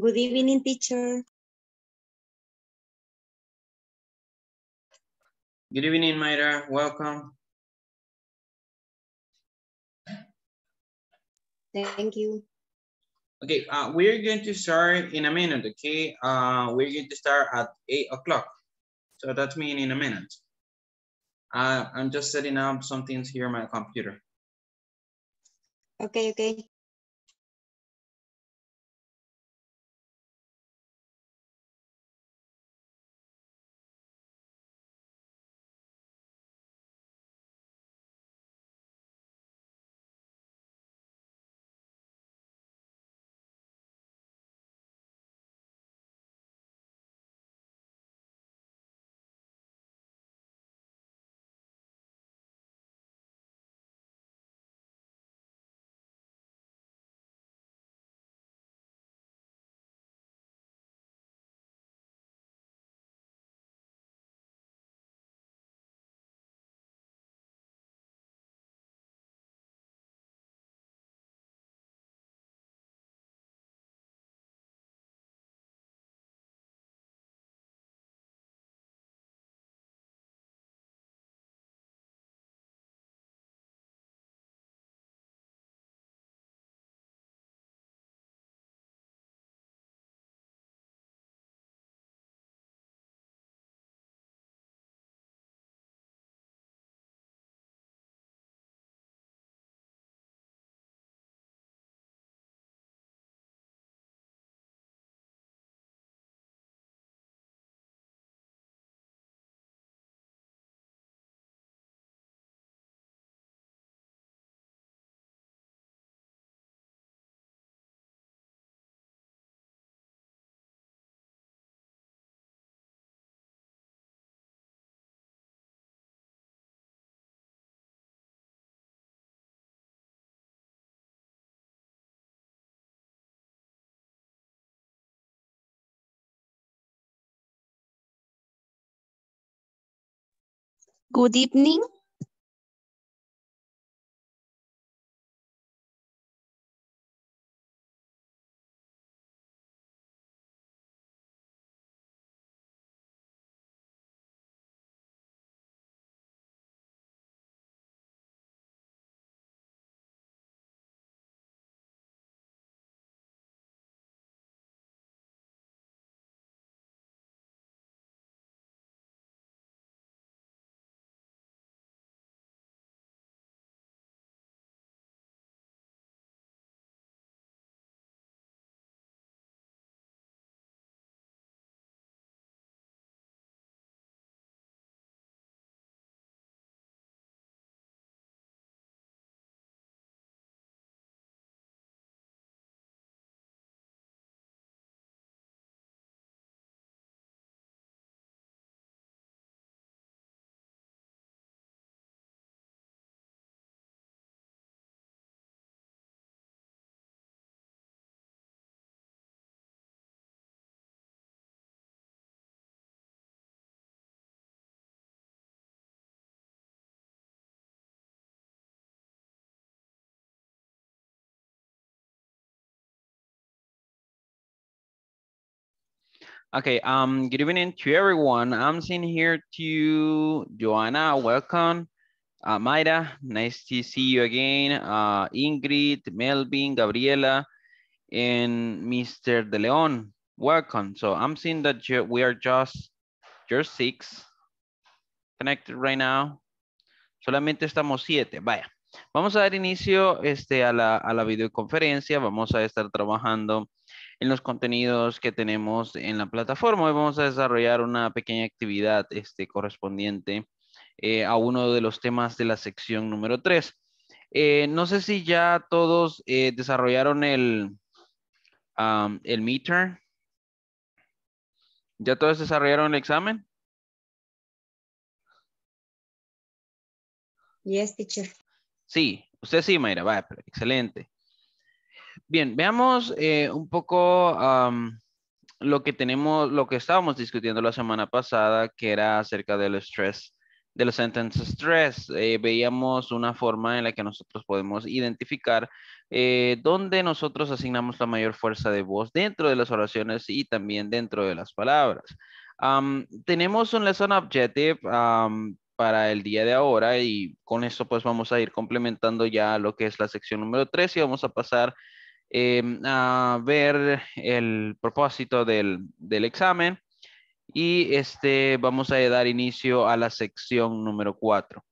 Good evening, teacher. Good evening, Mayra. Welcome. Thank you. Okay, uh, we're going to start in a minute, okay? Uh, we're going to start at 8 o'clock. So that's mean in a minute. Uh, I'm just setting up some things here on my computer. Okay, okay. Good evening. Okay, um, good evening to everyone. I'm sitting here to Joanna, welcome. Uh, Mayra, nice to see you again. Uh, Ingrid, Melvin, Gabriela, and Mr. De Leon, welcome. So I'm seeing that you, we are just, you're six connected right now. Solamente estamos siete, vaya. Vamos a dar inicio este, a, la, a la videoconferencia. Vamos a estar trabajando en los contenidos que tenemos en la plataforma. Hoy vamos a desarrollar una pequeña actividad este, correspondiente eh, a uno de los temas de la sección número 3. Eh, no sé si ya todos eh, desarrollaron el, el meter. ¿Ya todos desarrollaron el examen? Yes, teacher. Sí, usted sí, Mayra, excelente. Bien, veamos eh, un poco lo que tenemos, lo que estábamos discutiendo la semana pasada, que era acerca del estrés, de los sentence stress. Eh, veíamos una forma en la que nosotros podemos identificar eh, dónde nosotros asignamos la mayor fuerza de voz dentro de las oraciones y también dentro de las palabras. tenemos un lesson objective para el día de ahora y con eso pues vamos a ir complementando ya lo que es la sección número 3 y vamos a pasar Em, a ver el propósito del, examen y este, vamos a dar inicio a la sección número 4.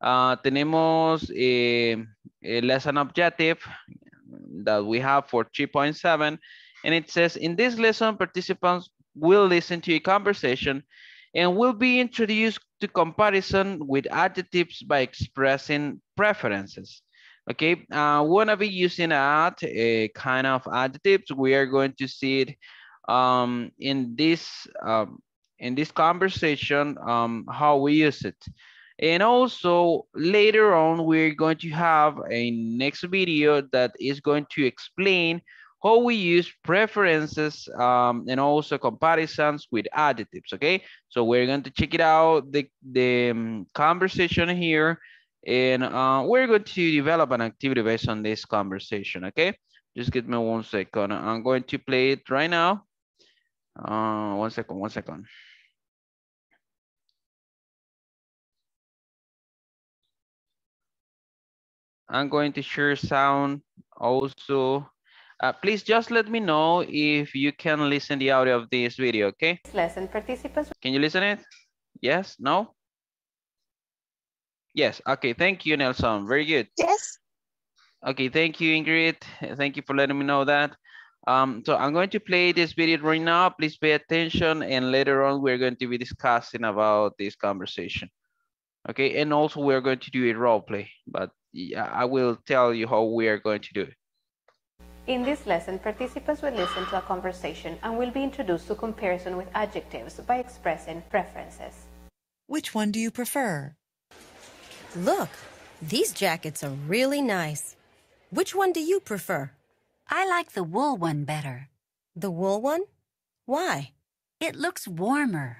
Ah, tenemos eh, lesson objective that we have for 3.7 and it says, in this lesson, participants will listen to a conversation and will be introduced to comparison with adjectives by expressing preferences. Okay, uh, we're gonna be using that a uh, kind of adjectives. We are going to see it um, in this um, in this conversation um, how we use it. And also later on, we're going to have a next video that is going to explain how we use preferences um, and also comparisons with adjectives, okay? So we're going to check it out, the, the um, conversation here and uh, we're going to develop an activity based on this conversation, okay? Just give me one second. I'm going to play it right now. Uh, one second, one second. I'm going to share sound also. Uh, please just let me know if you can listen the audio of this video, okay? Lesson participants. Can you listen it? Yes, no? Yes, okay, thank you, Nelson, very good. Yes. Okay, thank you, Ingrid. Thank you for letting me know that. Um, so I'm going to play this video right now. Please pay attention. And later on, we're going to be discussing about this conversation. Okay, and also we're going to do a role play, but I will tell you how we are going to do it. In this lesson, participants will listen to a conversation and will be introduced to comparison with adjectives by expressing preferences. Which one do you prefer? Look, these jackets are really nice. Which one do you prefer? I like the wool one better. The wool one? Why? It looks warmer.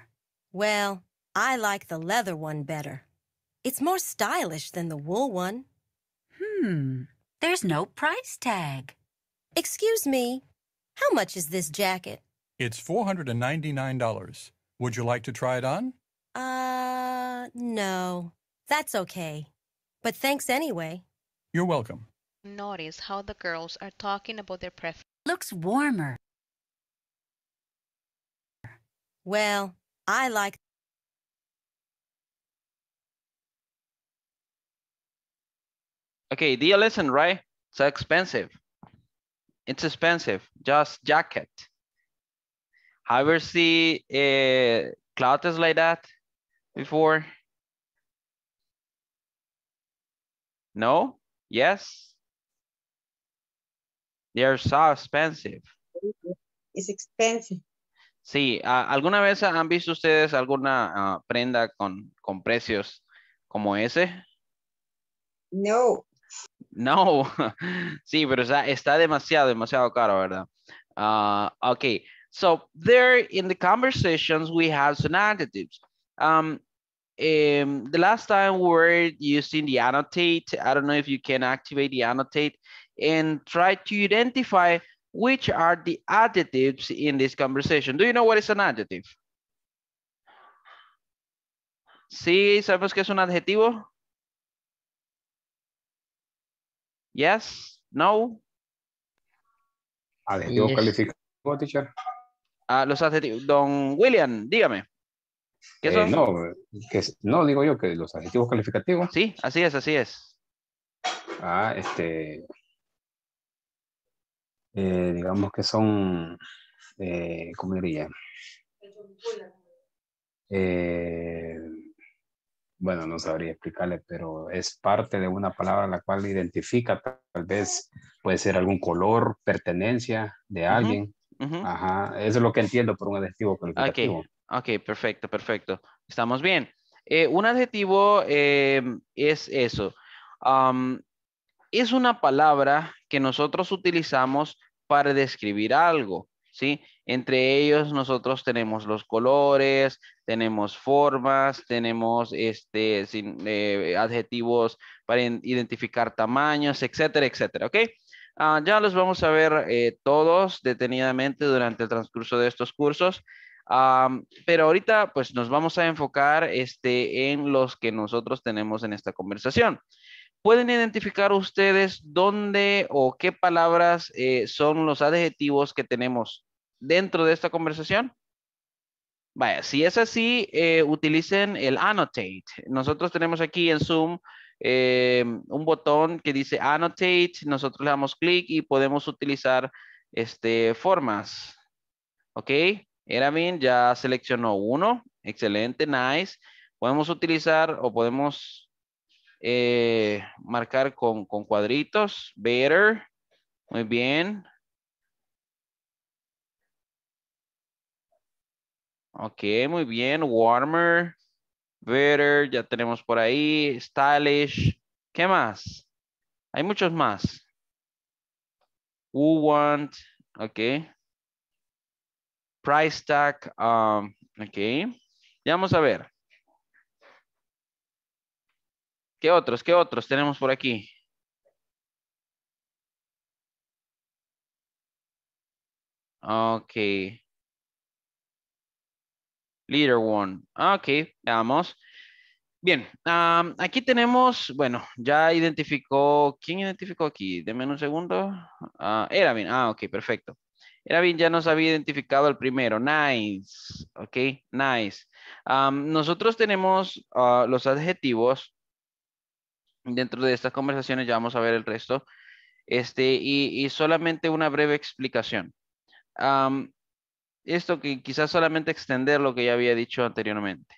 Well, I like the leather one better. It's more stylish than the wool one. Hmm, there's no price tag. Excuse me, how much is this jacket? It's $499. Would you like to try it on? Uh, no. That's okay. But thanks anyway. You're welcome. Notice how the girls are talking about their preference. Looks warmer. Well, I like Okay, you listen, right? So expensive. It's expensive. Just jacket. Have you seen uh, clothes like that before? No? Yes? They are so expensive. It's expensive. Sí, ah, ¿alguna vez han visto ustedes alguna ah, prenda con, precios como ese? No. No, sí, pero está, demasiado, demasiado caro, ¿verdad? Ah, ok, so there in the conversations we have some adjectives. Um, um, the last time we were using the annotate, I don't know if you can activate the annotate and try to identify which are the adjectives in this conversation. Do you know what is an adjective? ¿Sí sabemos qué es un adjetivo? Yes? No? Adjetivo yes. teacher. Ah, los adjetivos. Don William, dígame. Eh, no, que, no, digo yo que los adjetivos calificativos. Sí, así es, así es. Ah, este. Eh, digamos que son. Eh, ¿Cómo diría? bueno, no sabría explicarle, pero es parte de una palabra la cual identifica, tal vez puede ser algún color, pertenencia de alguien. Ajá, eso es lo que entiendo por un adjetivo calificativo. Ok, perfecto, perfecto. Estamos bien. Eh, un adjetivo eh, es eso. es una palabra que nosotros utilizamos para describir algo, ¿sí? Entre ellos nosotros tenemos los colores, tenemos formas, tenemos este, eh, adjetivos para identificar tamaños, etcétera, etcétera, ¿ok? Ah, ya los vamos a ver todos detenidamente durante el transcurso de estos cursos pero ahorita pues nos vamos a enfocar este, en los que nosotros tenemos en esta conversación. ¿Pueden identificar ustedes dónde o qué palabras eh, son los adjetivos que tenemos dentro de esta conversación? Vaya, si es así, eh, utilicen el annotate. Nosotros tenemos aquí en Zoom em, un botón que dice annotate. Nosotros le damos clic y podemos utilizar este, formas. ¿Ok? Eramin ya seleccionó uno. Excelente, nice. Podemos utilizar o podemos eh, marcar con, cuadritos. Better. Muy bien. Ok, muy bien. Warmer. Better. Ya tenemos por ahí. Stylish. ¿Qué más? Hay muchos más. Who want. Ok price tag, um, ok. Ya vamos a ver. ¿Qué otros? ¿Qué otros tenemos por aquí? Ok. Leader one. Ok, vamos. Bien, um, aquí tenemos, bueno, ya identificó, ¿quién identificó aquí? Deme un segundo. Ah, era bien, ah, ok, perfecto. Era bien, ya nos había identificado el primero. Nice. Ok, nice. nosotros tenemos ah, los adjetivos. Dentro de estas conversaciones ya vamos a ver el resto. Este, y, solamente una breve explicación. esto que quizás solamente extender lo que ya había dicho anteriormente.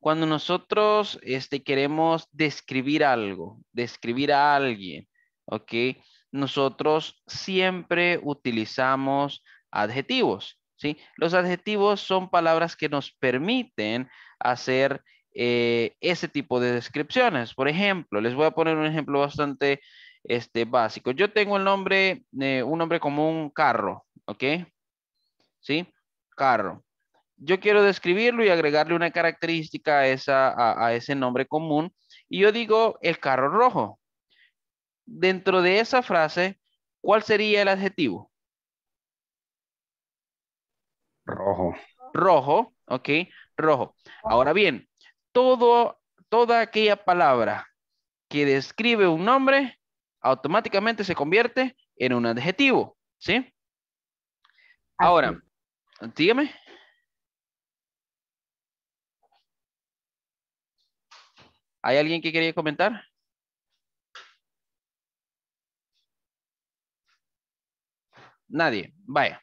Cuando nosotros este, queremos describir algo, describir a alguien, ¿ok? nosotros siempre utilizamos adjetivos. ¿sí? Los adjetivos son palabras que nos permiten hacer eh, ese tipo de descripciones. Por ejemplo, les voy a poner un ejemplo bastante este, básico. Yo tengo el nombre, un nombre común, carro, ¿ok? ¿Sí? Carro. Yo quiero describirlo y agregarle una característica esa, a ese nombre común. Y yo digo el carro rojo dentro de esa frase, ¿cuál sería el adjetivo? Rojo. Rojo, ok, rojo. Ahora bien, todo, toda aquella palabra que describe un nombre automáticamente se convierte en un adjetivo, ¿sí? Ahora, dígame. ¿Hay alguien que quería comentar? Nadie. Vaya.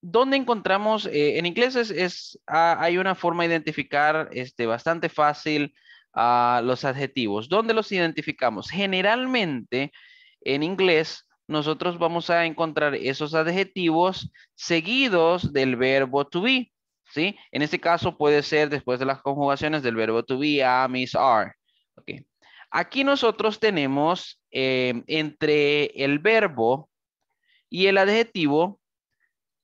¿Dónde encontramos? Eh, en inglés es, ah, hay una forma de identificar este, bastante fácil ah, los adjetivos. ¿Dónde los identificamos? Generalmente, en inglés, nosotros vamos a encontrar esos adjetivos seguidos del verbo to be. ¿sí? En este caso puede ser después de las conjugaciones del verbo to be, a mis are. Aquí nosotros tenemos eh, entre el verbo y el adjetivo,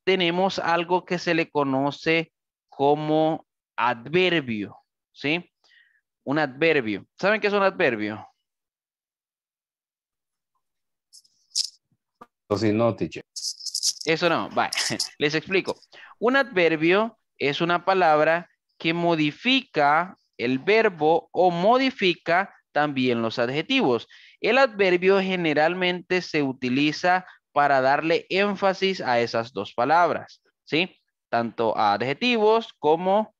tenemos algo que se le conoce como adverbio, ¿sí? Un adverbio. ¿Saben qué es un adverbio? no, Eso no, va. Les explico. Un adverbio es una palabra que modifica el verbo o modifica también los adjetivos. El adverbio generalmente se utiliza para darle énfasis a esas dos palabras, ¿sí? Tanto a adjetivos como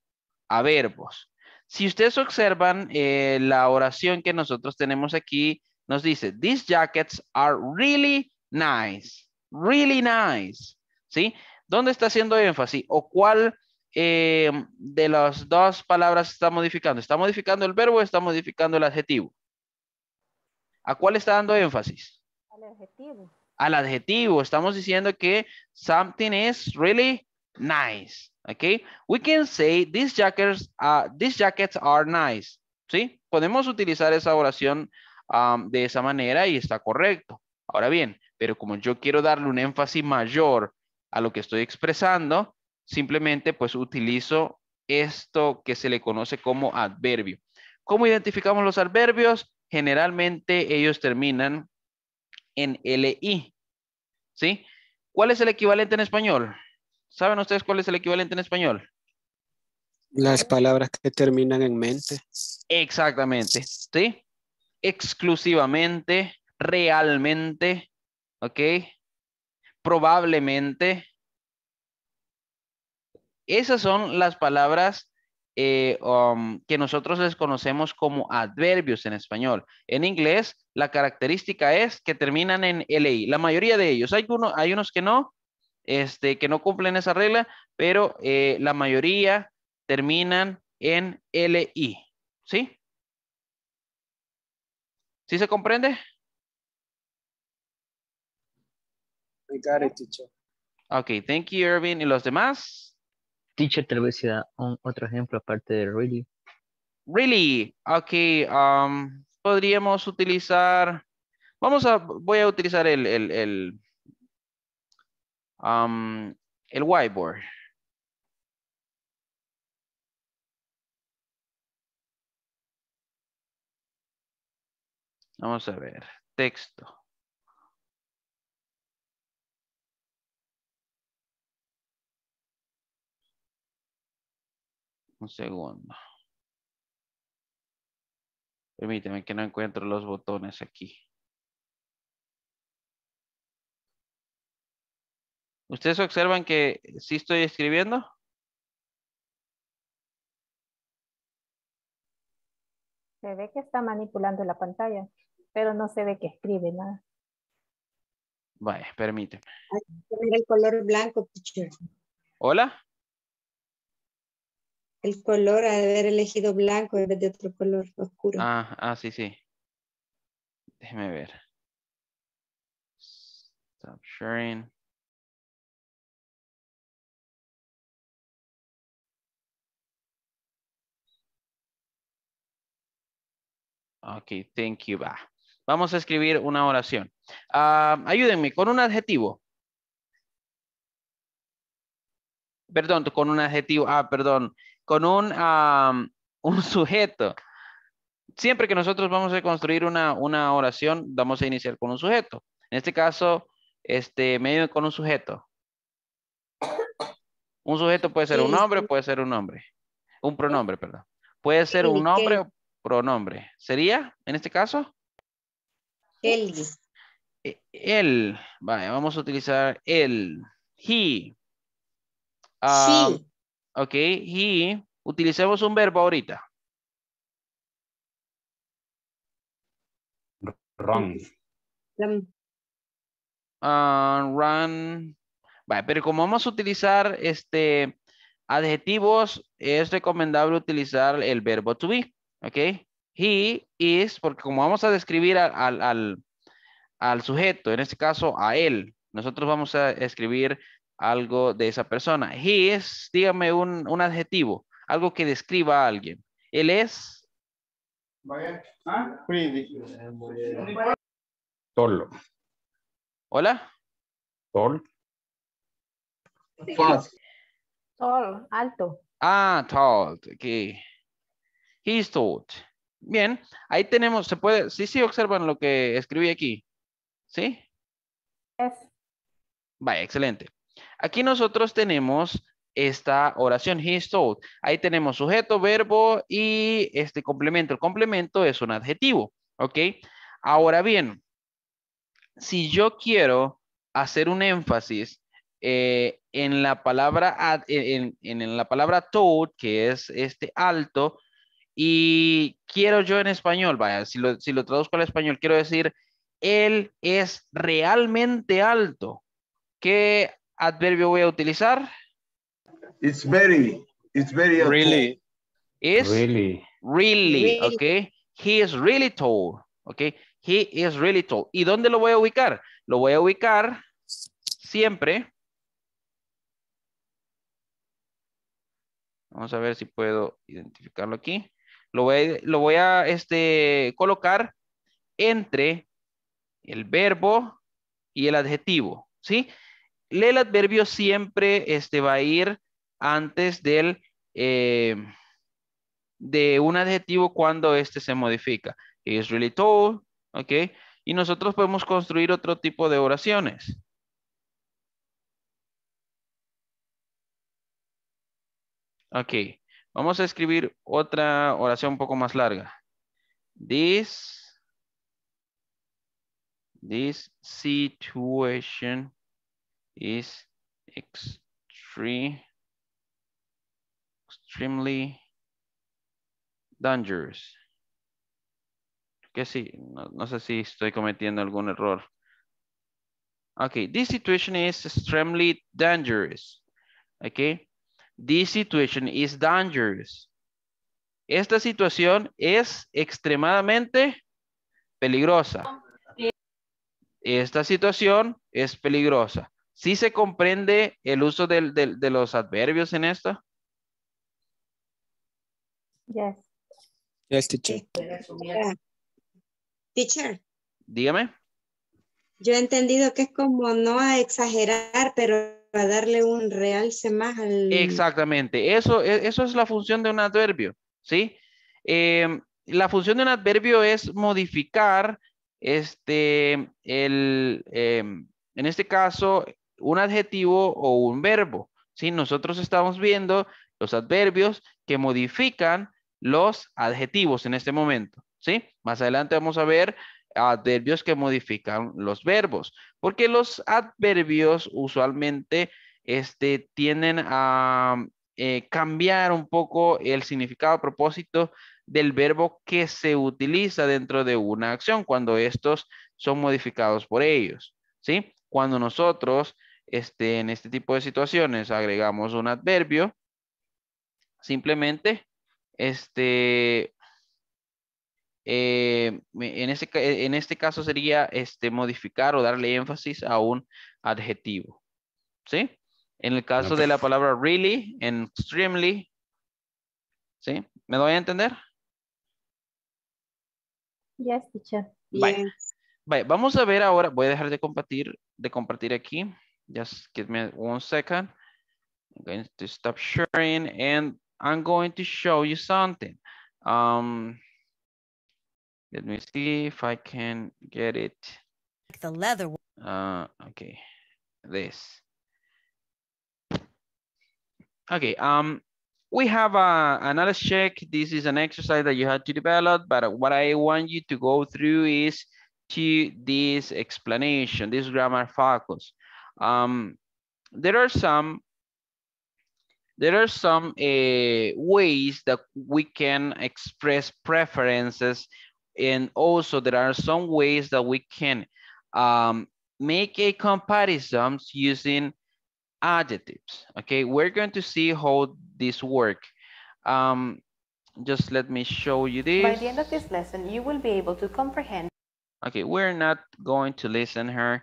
a verbos. Si ustedes observan eh, la oración que nosotros tenemos aquí, nos dice, these jackets are really nice, really nice, ¿sí? ¿Dónde está haciendo énfasis o cuál eh, de las dos palabras está modificando? ¿Está modificando el verbo o está modificando el adjetivo? ¿A cuál está dando énfasis? Al adjetivo al adjetivo. Estamos diciendo que something is really nice. Okay, we can say these jackets, these jackets are nice. ¿Sí? Podemos utilizar esa oración um, de esa manera y está correcto. Ahora bien, pero como yo quiero darle un énfasis mayor a lo que estoy expresando, simplemente pues utilizo esto que se le conoce como adverbio. ¿Cómo identificamos los adverbios? Generalmente ellos terminan en LI. ¿Sí? ¿Cuál es el equivalente en español? ¿Saben ustedes cuál es el equivalente en español? Las palabras que terminan en mente. Exactamente, ¿sí? Exclusivamente, realmente, ¿ok? Probablemente. Esas son las palabras eh, um, que nosotros les conocemos como adverbios en español. En inglés, la característica es que terminan en LI. La mayoría de ellos, hay, uno, hay unos que no, este, que no cumplen esa regla, pero eh, la mayoría terminan en LI. ¿Sí? ¿Sí se comprende? Ok, thank you, Irving. ¿Y los demás? Teacher, tal vez sea otro ejemplo aparte de really. Really, ok. Um, podríamos utilizar, vamos a, voy a utilizar el, el, el um, whiteboard. Vamos a ver, texto. Un segundo. Permíteme que no encuentro los botones aquí. ¿Ustedes observan que sí estoy escribiendo? Se ve que está manipulando la pantalla, pero no se ve que escribe nada. Vaya, permíteme. el color blanco, ¿Hola? el color haber elegido blanco en vez de otro color oscuro. Ah, ah sí, sí. Déjeme ver. Stop sharing. Ok, thank you. Vamos a escribir una oración. Ah, ayúdenme con un adjetivo. Perdón, con un adjetivo. Ah, perdón con un, sujeto. Siempre que nosotros vamos a construir una, oración, vamos a iniciar con un sujeto. En este caso, este, medio con un sujeto. Un sujeto puede ser un hombre, este. puede ser un nombre. Un pronombre, perdón. Puede ser un nombre o pronombre. ¿Sería, en este caso? Él. Él. Vale, vamos a utilizar él. He. Ok, he, utilicemos un verbo ahorita. Run. Run. Ah, pero como vamos a utilizar este adjetivos, es recomendable utilizar el verbo to be. Ok. He is, porque como vamos a describir al, al, al sujeto, en este caso a él, nosotros vamos a escribir algo de esa persona. He es, dígame un, adjetivo, algo que describa a alguien. Él es. ¿Ah? Tolo. Hola. Tol. Tall. Tall, alto. Ah, tall, He He's tall. Bien, ahí tenemos, se puede, sí, sí, observan lo que escribí aquí. ¿Sí? Es. Vaya, excelente. Aquí nosotros tenemos esta oración, he's told. Ahí tenemos sujeto, verbo y este complemento. El complemento es un adjetivo, ¿ok? Ahora bien, si yo quiero hacer un énfasis eh, en la palabra en, la palabra que es este alto, y quiero yo en español, vaya, si lo, traduzco al español, quiero decir, él es realmente alto. que adverbio voy a utilizar? It's very, it's very. Really. Is really. really. He is really tall, okay. He is really tall. ¿Y dónde lo voy a ubicar? Lo voy a ubicar siempre. Vamos a ver si puedo identificarlo aquí. Lo voy, lo voy a este, colocar entre el verbo y el adjetivo, ¿sí? el adverbio siempre este, va a ir antes del, eh, de un adjetivo cuando este se modifica. is really tall, ¿ok? Y nosotros podemos construir otro tipo de oraciones. Ok, vamos a escribir otra oración un poco más larga. This, this situation is extremely dangerous. Que sí, no, sé si estoy cometiendo algún error. Okay, this situation is extremely dangerous. Okay, this situation is dangerous. Esta situación es extremadamente peligrosa. Esta situación es peligrosa. ¿Sí se comprende el uso de los adverbios en esto? Yes. teacher. Teacher. Dígame. Yo he entendido que es como no a exagerar, pero a darle un realce más al... Exactamente. E, eso, es la función de un adverbio, ¿sí? Em, la función de un adverbio es modificar, este, el, em, en este caso, un adjetivo o un verbo. ¿sí? Nosotros estamos viendo los adverbios que modifican los adjetivos en este momento. ¿sí? Más adelante vamos a ver adverbios que modifican los verbos, porque los adverbios usualmente este, tienden a eh, cambiar un poco el significado a propósito del verbo que se utiliza dentro de una acción cuando estos son modificados por ellos. ¿sí? Cuando nosotros este, en este tipo de situaciones agregamos un adverbio, simplemente este, eh, en, este, en este caso sería este, modificar o darle énfasis a un adjetivo. ¿Sí? En el caso de la palabra really en extremely, ¿sí? ¿Me doy a entender? Ya teacher. Bye. Vale, vamos a ver ahora, voy a dejar de compartir, de compartir aquí. Just give me one second. I'm going to stop sharing and I'm going to show you something. Um, let me see if I can get it. The leather. Uh, okay, this. Okay, um, we have a, uh, another check. This is an exercise that you had to develop, but what I want you to go through is to this explanation, this grammar focus. Um, there are some there are some uh, ways that we can express preferences and also there are some ways that we can um, make a comparisons using adjectives. Okay, we're going to see how this work. Um, just let me show you this. By the end of this lesson, you will be able to comprehend Okay, we're not going to listen her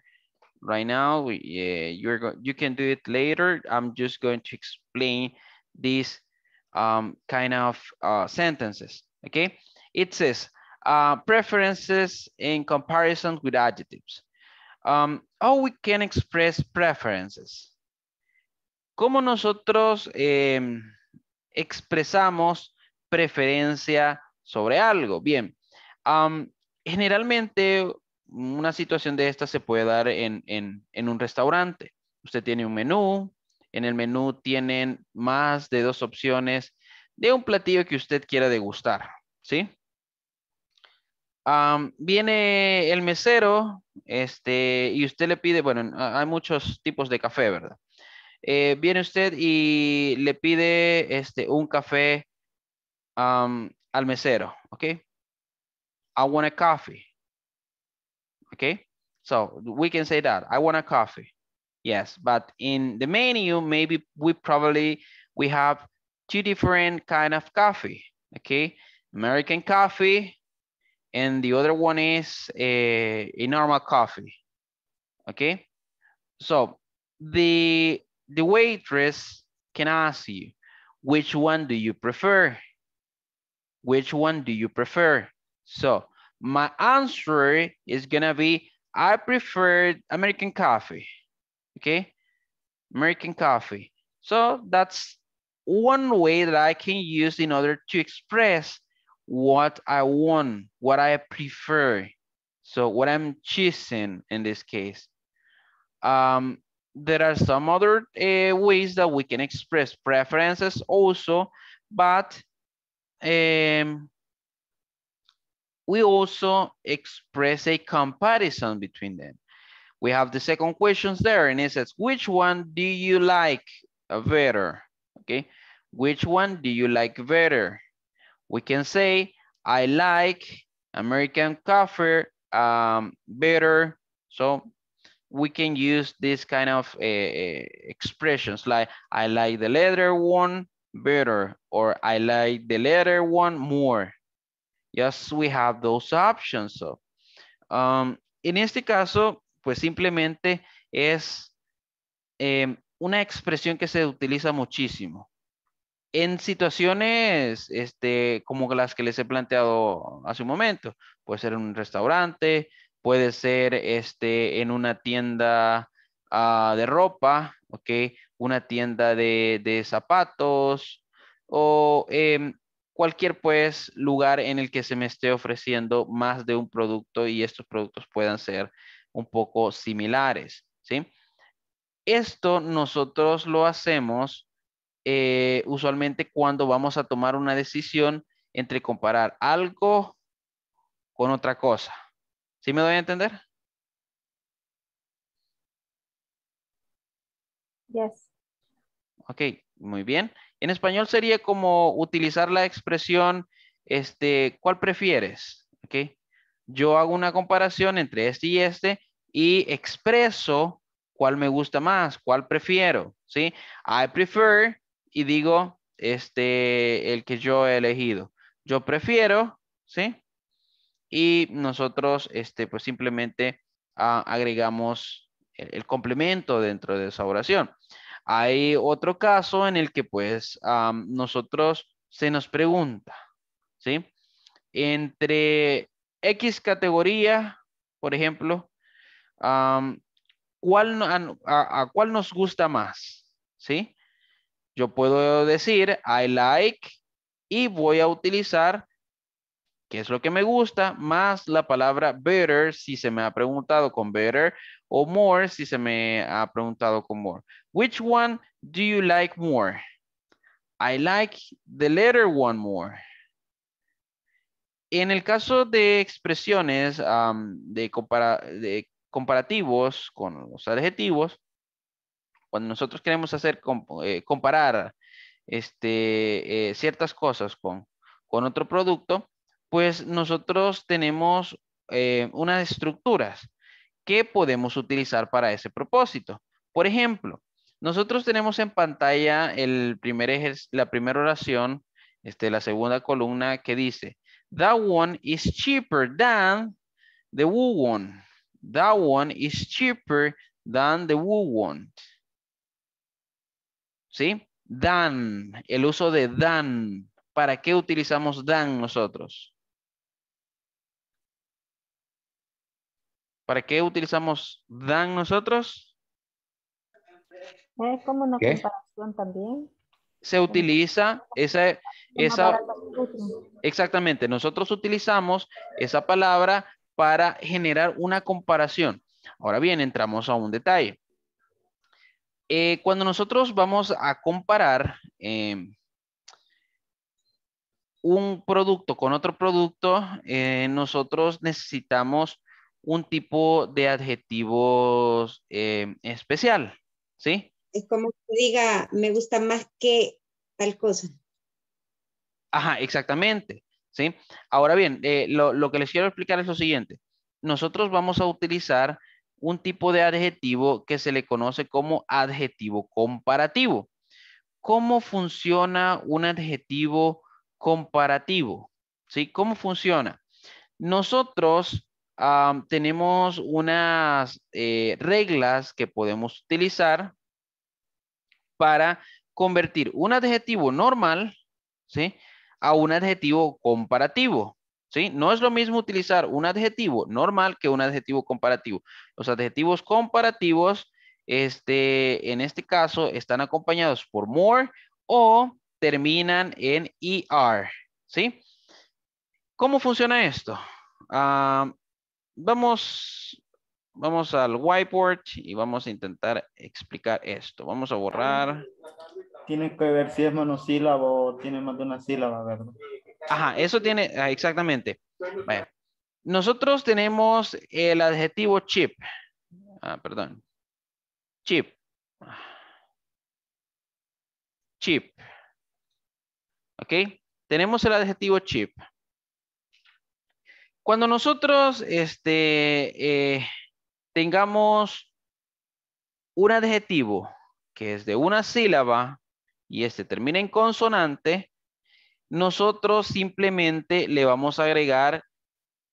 right now. We, yeah, you're go you can do it later. I'm just going to explain these um, kind of uh, sentences, okay? It says, uh, preferences in comparison with adjectives. Um, how we can express preferences. ¿Cómo nosotros eh, expresamos preferencia sobre algo? Bien, um, generalmente una situación de esta se puede dar en, un restaurante. Usted tiene un menú, en el menú tienen más de dos opciones de un platillo que usted quiera degustar, ¿sí? viene el mesero este, y usted le pide, bueno, hay muchos tipos de café, ¿verdad? Eh, viene usted y le pide este, un café al mesero, ¿ok? I want a coffee. Okay, so we can say that I want a coffee. Yes, but in the menu, maybe we probably, we have two different kind of coffee. Okay, American coffee and the other one is a, a normal coffee. Okay, so the, the waitress can ask you, which one do you prefer? Which one do you prefer? So my answer is gonna be, I prefer American coffee, okay? American coffee. So that's one way that I can use in order to express what I want, what I prefer. So what I'm choosing in this case. Um, there are some other uh, ways that we can express preferences also, but um, we also express a comparison between them. We have the second questions there and it says, which one do you like better? Okay, which one do you like better? We can say, I like American coffee um, better. So we can use this kind of uh, expressions like, I like the letter one better or I like the letter one more. Yes, we have those options. Um, en este caso, pues simplemente es em, una expresión que se utiliza muchísimo. En situaciones este, como las que les he planteado hace un momento, puede ser en un restaurante, puede ser este, en una tienda ah, de ropa, okay, una tienda de, zapatos, o em, cualquier pues lugar en el que se me esté ofreciendo más de un producto y estos productos puedan ser un poco similares, ¿sí? Esto nosotros lo hacemos eh, usualmente cuando vamos a tomar una decisión entre comparar algo con otra cosa. ¿Sí me doy a entender? Yes. Ok, muy bien. En español sería como utilizar la expresión, este, ¿cuál prefieres? ¿Okay? Yo hago una comparación entre este y este y expreso cuál me gusta más, cuál prefiero, ¿sí? I prefer y digo, este, el que yo he elegido. Yo prefiero, ¿sí? Y nosotros, este, pues simplemente ah, agregamos el complemento dentro de esa oración. Hay otro caso en el que pues nosotros se nos pregunta, ¿sí? Entre X categoría, por ejemplo, a, a, cuál nos gusta más? ¿Sí? Yo puedo decir I like y voy a utilizar que es lo que me gusta, más la palabra better si se me ha preguntado con better o more si se me ha preguntado con more. Which one do you like more? I like the letter one more. En el caso de expresiones de, comparativos con los adjetivos, cuando nosotros queremos hacer eh, comparar este, eh, ciertas cosas con, con otro producto, pues nosotros tenemos eh, unas estructuras que podemos utilizar para ese propósito. Por ejemplo, nosotros tenemos en pantalla el primer la primera oración, este, la segunda columna que dice, that one is cheaper than the woo one. That one is cheaper than the woo one. ¿Sí? Dan, el uso de dan. ¿Para qué utilizamos dan nosotros? ¿Para qué utilizamos dan nosotros? Es como una comparación también. Se utiliza esa, esa exactamente, nosotros utilizamos esa palabra para generar una comparación. Ahora bien, entramos a un detalle. Eh, cuando nosotros vamos a comparar em, un producto con otro producto, eh, nosotros necesitamos un tipo de adjetivos eh, especial, ¿sí? Es como que diga, me gusta más que tal cosa. Ajá, exactamente, ¿sí? Ahora bien, eh, lo, lo que les quiero explicar es lo siguiente. Nosotros vamos a utilizar un tipo de adjetivo que se le conoce como adjetivo comparativo. ¿Cómo funciona un adjetivo comparativo? ¿Sí? ¿Cómo funciona? Nosotros tenemos unas eh, reglas que podemos utilizar para convertir un adjetivo normal ¿sí? a un adjetivo comparativo. ¿Sí? No es lo mismo utilizar un adjetivo normal que un adjetivo comparativo. Los adjetivos comparativos, este, en este caso, están acompañados por more o terminan en ER, ¿sí? ¿Cómo funciona esto? vamos, vamos al whiteboard y vamos a intentar explicar esto. Vamos a borrar. Tiene que ver si es monosílabo o tiene más de una sílaba, ¿verdad? Ajá, eso tiene, ah, exactamente. Nosotros tenemos el adjetivo chip. Ah, perdón. Chip. Chip. ¿Ok? Tenemos el adjetivo chip. Cuando nosotros este, eh, tengamos un adjetivo que es de una sílaba y este termina en consonante, nosotros simplemente le vamos a agregar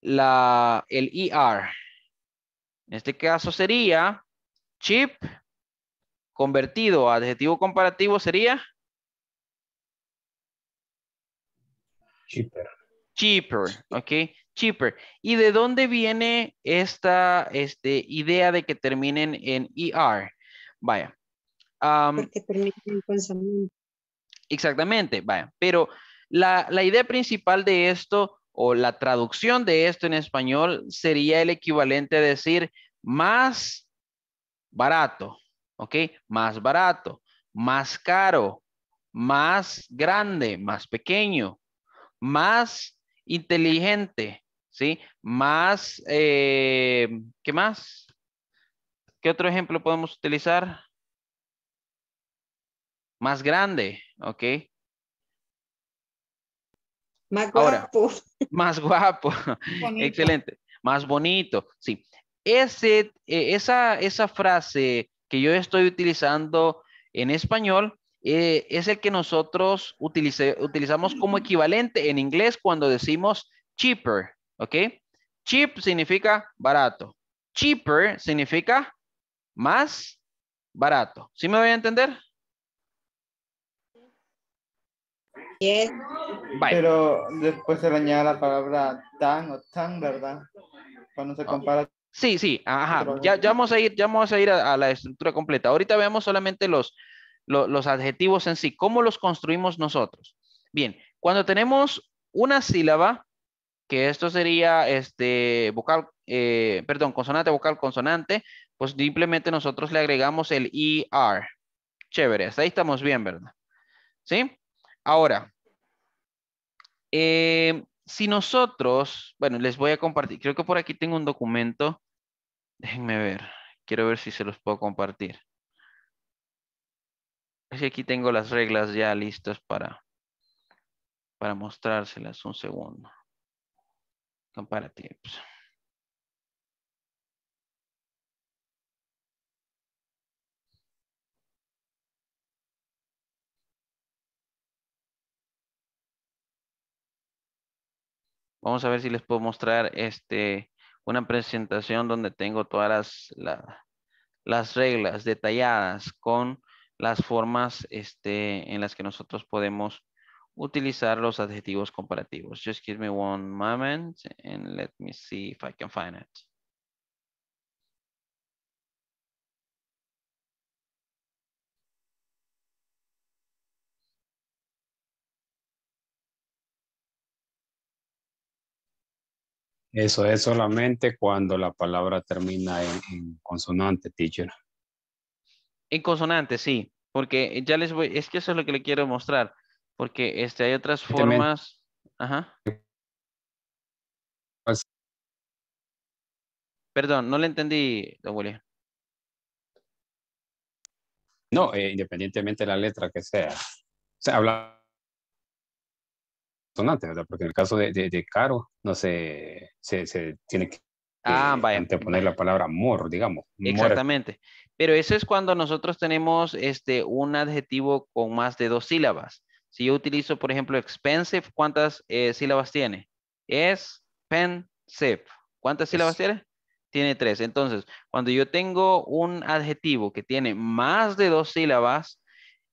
la, el ER. En este caso sería chip convertido a adjetivo comparativo sería cheaper. Cheaper, ok cheaper. ¿Y de dónde viene esta este, idea de que terminen en ER? Vaya. Exactamente, vaya. Pero la, la, idea principal de esto o la traducción de esto en español sería el equivalente a decir más barato, ¿ok? Más barato, más caro, más grande, más pequeño, más inteligente, ¿sí? Más, eh, ¿qué más? ¿Qué otro ejemplo podemos utilizar? Más grande, ¿ok? Más guapo. más guapo. Excelente. Más bonito. Sí. Ese, e, esa, frase que yo estoy utilizando en español eh, es el que nosotros utilizamos como equivalente en inglés cuando decimos cheaper, ¿Ok? Cheap significa barato. Cheaper significa más barato. ¿Sí me voy a entender? Pero después se le añade la palabra tan o tan, ¿verdad? Cuando se oh. compara. Sí, sí, ajá. Ya, ya, vamos a ir, ya vamos a ir la estructura completa. Ahorita veamos solamente los, los, adjetivos en sí. ¿Cómo los construimos nosotros? Bien, cuando tenemos una sílaba, que esto sería este vocal, eh, perdón, consonante, vocal, consonante, pues simplemente nosotros le agregamos el ER. Chévere, hasta ahí estamos bien, ¿verdad? ¿Sí? Ahora, eh, si nosotros, bueno, les voy a compartir, creo que por aquí tengo un documento, déjenme ver, quiero ver si se los puedo compartir. así aquí tengo las reglas ya listas para, para mostrárselas, un segundo. Pues. Vamos a ver si les puedo mostrar este, una presentación donde tengo todas las, reglas detalladas con las formas este, en las que nosotros podemos utilizar los adjetivos comparativos. Just give me one moment and let me see if I can find it. Eso es solamente cuando la palabra termina en, en consonante, teacher. En consonante, sí, porque ya les voy, es que eso es lo que le quiero mostrar. Porque este, hay otras formas. Ajá. Pues Perdón, no le entendí, don No, eh, independientemente de la letra que sea. se habla Porque en el caso de, caro, no sé, se, se, tiene que ah, eh, vaya. anteponer la palabra amor, digamos. Exactamente. Pero eso es cuando nosotros tenemos este, un adjetivo con más de dos sílabas. Si yo utilizo, por ejemplo, expensive, ¿cuántas eh, sílabas tiene? Es pensive. ¿Cuántas sílabas tiene? Tiene tres. Entonces, cuando yo tengo un adjetivo que tiene más de dos sílabas,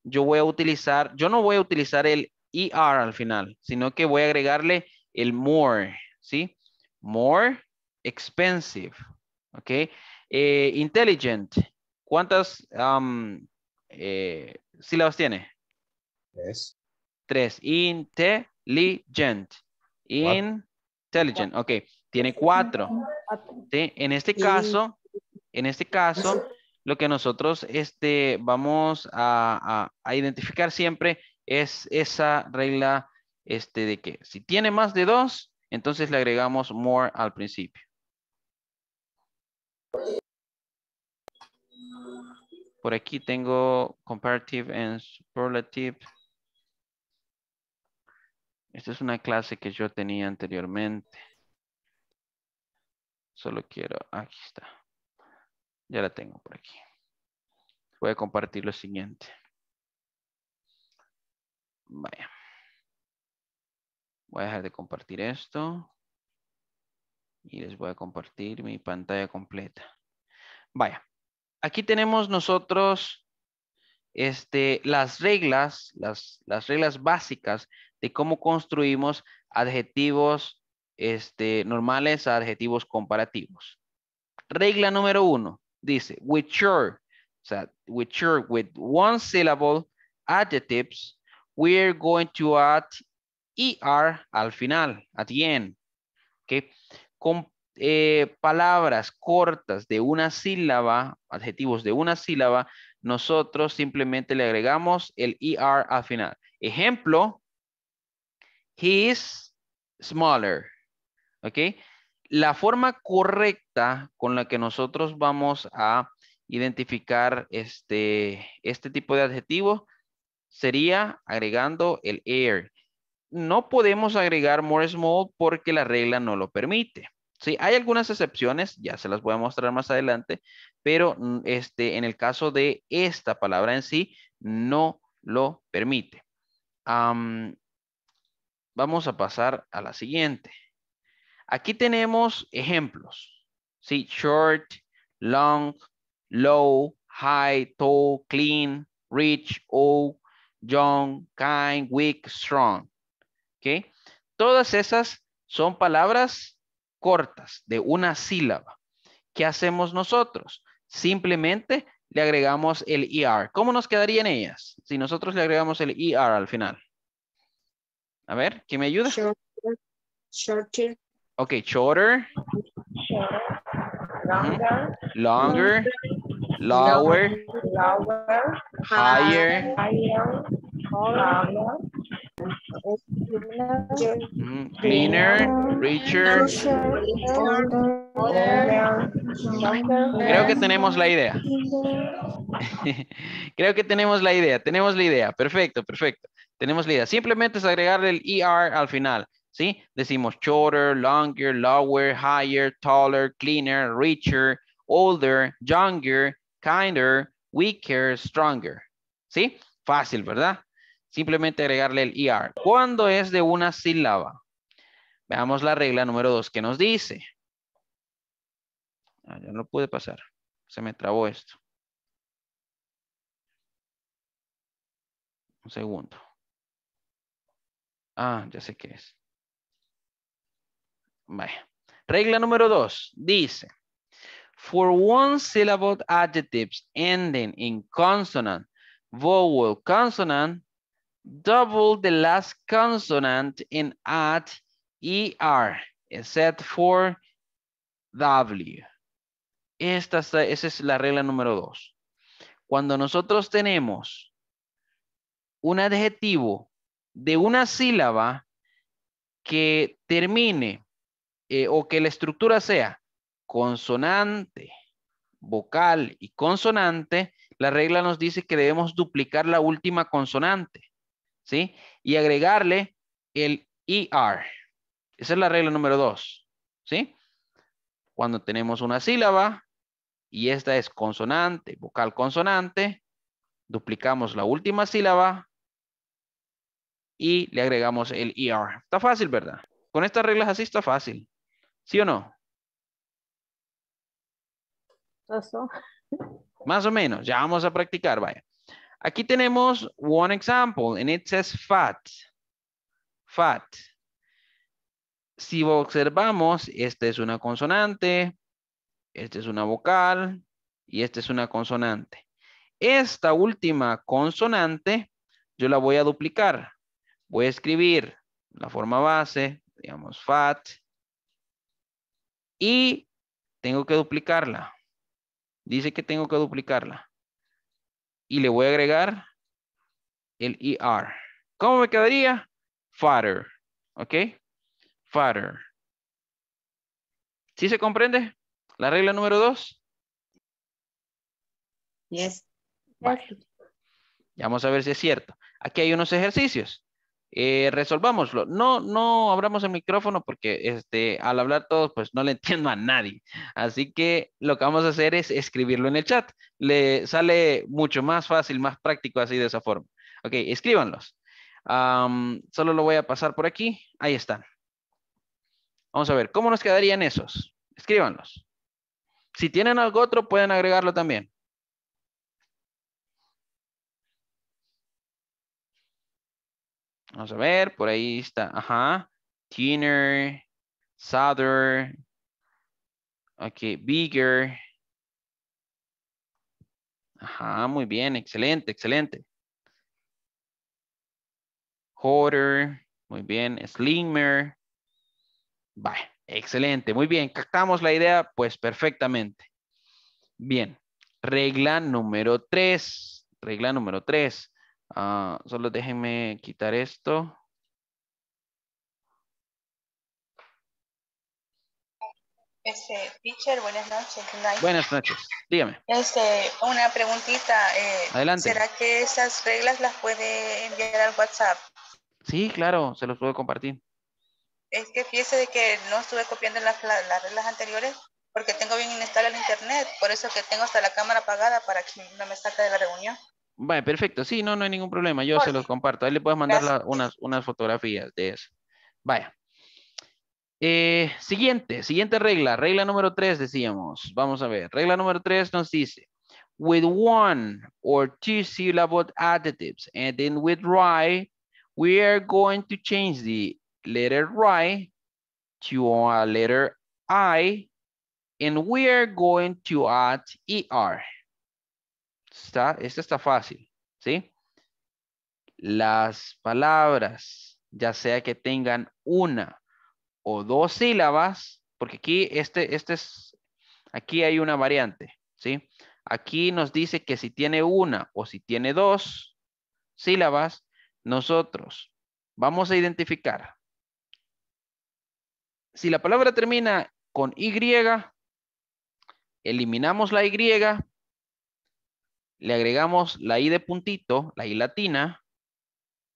yo voy a utilizar, yo no voy a utilizar el ER al final, sino que voy a agregarle el more, ¿sí? More expensive, ¿ok? Eh, intelligent, ¿cuántas eh, sílabas tiene? Tres tres. Intelligent. Intelligent. Ok. Tiene cuatro. En este caso, en este caso, lo que nosotros este, vamos a, identificar siempre es esa regla este, de que si tiene más de dos, entonces le agregamos more al principio. Por aquí tengo comparative and superlative. Esta es una clase que yo tenía anteriormente. Solo quiero, aquí está. Ya la tengo por aquí. Voy a compartir lo siguiente. Vaya. Voy a dejar de compartir esto. Y les voy a compartir mi pantalla completa. Vaya. Aquí tenemos nosotros este, las reglas, las, las reglas básicas cómo construimos adjetivos este, normales a adjetivos comparativos. Regla número uno dice, with sure, o sea, with with one syllable adjectives, we're going to add ER al final, at the end. Con eh, palabras cortas de una sílaba, adjetivos de una sílaba, nosotros simplemente le agregamos el ER al final. Ejemplo, He is smaller. ¿Ok? La forma correcta con la que nosotros vamos a identificar este, este tipo de adjetivo sería agregando el air. No podemos agregar more small porque la regla no lo permite. Sí, hay algunas excepciones, ya se las voy a mostrar más adelante, pero este, en el caso de esta palabra en sí, no lo permite vamos a pasar a la siguiente. Aquí tenemos ejemplos. Sí, short, long, low, high, tall, clean, rich, old, young, kind, weak, strong. Todas esas son palabras cortas de una sílaba. ¿Qué hacemos nosotros? Simplemente le agregamos el ER. ¿Cómo nos quedarían ellas si nosotros le agregamos el ER al final? A ver, ¿quién me ayuda? Shorter. shorter. Ok, shorter. Shorter. Longer. Longer. Lower. Lower. Higher. cleaner, richer. Creo que tenemos la idea. Creo que tenemos la idea, tenemos la idea. Perfecto, perfecto tenemos la idea. Simplemente es agregarle el ER al final, ¿sí? Decimos shorter, longer, lower, higher, taller, cleaner, richer, older, younger, kinder, weaker, stronger, ¿sí? Fácil, ¿verdad? Simplemente agregarle el ER. ¿Cuándo es de una sílaba? Veamos la regla número dos que nos dice. Ah, ya no pude pasar. Se me trabó esto. Un segundo. Ah, ya sé qué es. Vaya. Regla número dos. Dice, for one syllable adjectives ending in consonant, vowel, consonant, double the last consonant in at, ER, except for W. Esta, esa es la regla número dos. Cuando nosotros tenemos un adjetivo de una sílaba que termine eh, o que la estructura sea consonante, vocal y consonante, la regla nos dice que debemos duplicar la última consonante, ¿sí? Y agregarle el ER. Esa es la regla número dos, ¿sí? Cuando tenemos una sílaba y esta es consonante, vocal consonante, duplicamos la última sílaba y le agregamos el ER. Está fácil, ¿verdad? Con estas reglas así está fácil. ¿Sí o no? Más o menos. Ya vamos a practicar, vaya. Aquí tenemos one example and it says fat. Fat. Si observamos, esta es una consonante, esta es una vocal y esta es una consonante. Esta última consonante yo la voy a duplicar. Voy a escribir la forma base, digamos fat, y tengo que duplicarla. Dice que tengo que duplicarla. Y le voy a agregar el ER. ¿Cómo me quedaría? Fatter, ¿Ok? Fatter. ¿Sí se comprende? La regla número dos. Yes. Ya vamos a ver si es cierto. Aquí hay unos ejercicios. Eh, resolvámoslo. No, no abramos el micrófono porque este, al hablar todos, pues no le entiendo a nadie. Así que lo que vamos a hacer es escribirlo en el chat. Le sale mucho más fácil, más práctico así de esa forma. Ok, escríbanlos. solo lo voy a pasar por aquí. Ahí están. Vamos a ver, ¿cómo nos quedarían esos? Escríbanlos. Si tienen algo otro, pueden agregarlo también. Vamos a ver, por ahí está, ajá. Thinner, Souther, ok, bigger. Ajá, muy bien, excelente, excelente. Hotter, muy bien, slimmer. Va, excelente, muy bien, captamos la idea pues perfectamente. Bien, regla número tres, regla número tres. Ah, solo déjenme quitar esto. Este, teacher, buenas noches. Buenas noches, dígame. Este, una preguntita. Eh, ¿Será que esas reglas las puede enviar al WhatsApp? Sí, claro, se los puedo compartir. Es que fíjese de que no estuve copiando las, reglas anteriores porque tengo bien inestable el internet, por eso que tengo hasta la cámara apagada para que no me saque de la reunión perfecto. Sí, no, no hay ningún problema. Yo se los comparto. Ahí le puedes mandar unas, unas fotografías de eso. Vaya. Eh, siguiente, siguiente regla. Regla número 3 decíamos. Vamos a ver. Regla número 3 nos dice. With one or two syllable adjectives and then with right, we are going to change the letter right to a letter I and we are going to add ER. Está, esta está fácil, ¿sí? Las palabras, ya sea que tengan una o dos sílabas, porque aquí, este, este es, aquí hay una variante, ¿sí? Aquí nos dice que si tiene una o si tiene dos sílabas, nosotros vamos a identificar. Si la palabra termina con Y, eliminamos la Y le agregamos la I de puntito, la I latina,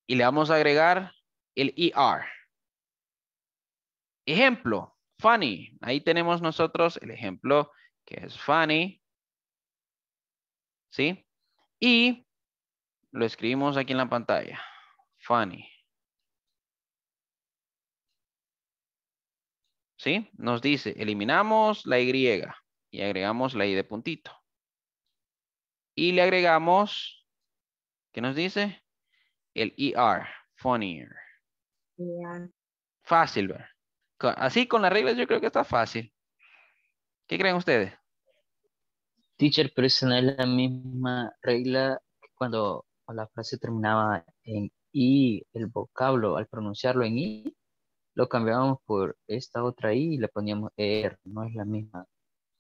y le vamos a agregar el ER. Ejemplo, funny. Ahí tenemos nosotros el ejemplo que es funny. ¿Sí? Y lo escribimos aquí en la pantalla. funny. ¿Sí? Nos dice, eliminamos la Y y agregamos la I de puntito. Y le agregamos, ¿qué nos dice? El ER, funnier. E fácil, Así con las reglas yo creo que está fácil. ¿Qué creen ustedes? Teacher, pero es la misma regla cuando la frase terminaba en I, el vocablo, al pronunciarlo en I, lo cambiábamos por esta otra I y le poníamos ER, no es la misma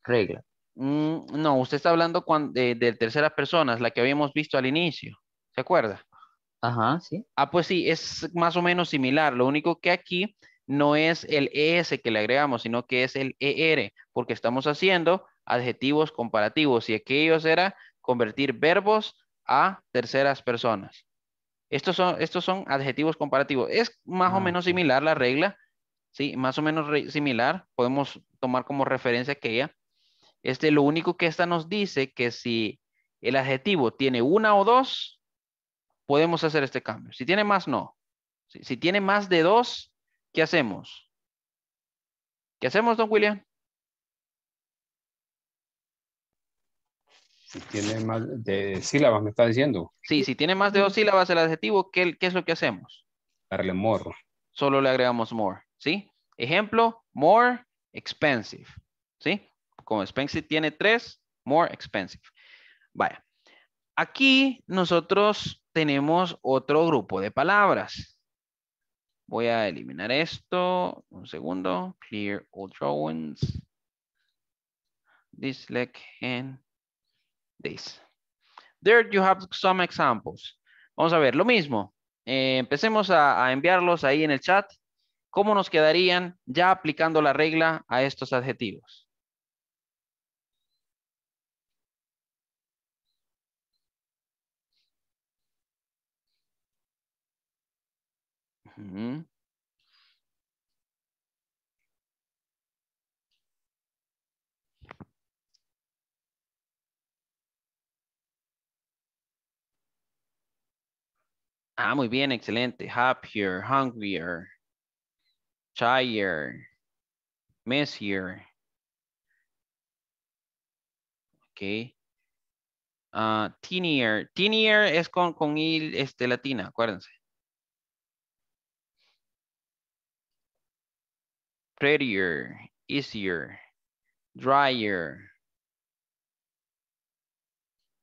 regla. Mm, no, usted está hablando de, terceras personas, la que habíamos visto al inicio. ¿Se acuerda? Ajá, sí. Ah, pues sí, es más o menos similar. Lo único que aquí no es el ES que le agregamos, sino que es el ER, porque estamos haciendo adjetivos comparativos y aquellos era convertir verbos a terceras personas. Estos son, estos son adjetivos comparativos. Es más o ah, menos similar la regla, ¿sí? Más o menos similar. Podemos tomar como referencia aquella. Este, lo único que esta nos dice que si el adjetivo tiene una o dos, podemos hacer este cambio. Si tiene más, no. Si, tiene más de dos, ¿qué hacemos? ¿Qué hacemos, don William? Si tiene más de sílabas, me está diciendo. Sí, si tiene más de dos sílabas el adjetivo, ¿qué, qué es lo que hacemos? Darle more. Solo le agregamos more, ¿sí? Ejemplo, more expensive, ¿sí? Como expensive tiene tres, more expensive. Vaya. Aquí nosotros tenemos otro grupo de palabras. Voy a eliminar esto. Un segundo. Clear all drawings. This leg and this. There you have some examples. Vamos a ver, lo mismo. Eh, empecemos a enviarlos ahí en el chat. ¿Cómo nos quedarían ya aplicando la regla a estos adjetivos? Ah, muy bien, excelente. Happier, hungrier, shyer, messier. Ok. Ah, teenier. Teenier es con, con il este, latina, acuérdense. prettier, easier, drier.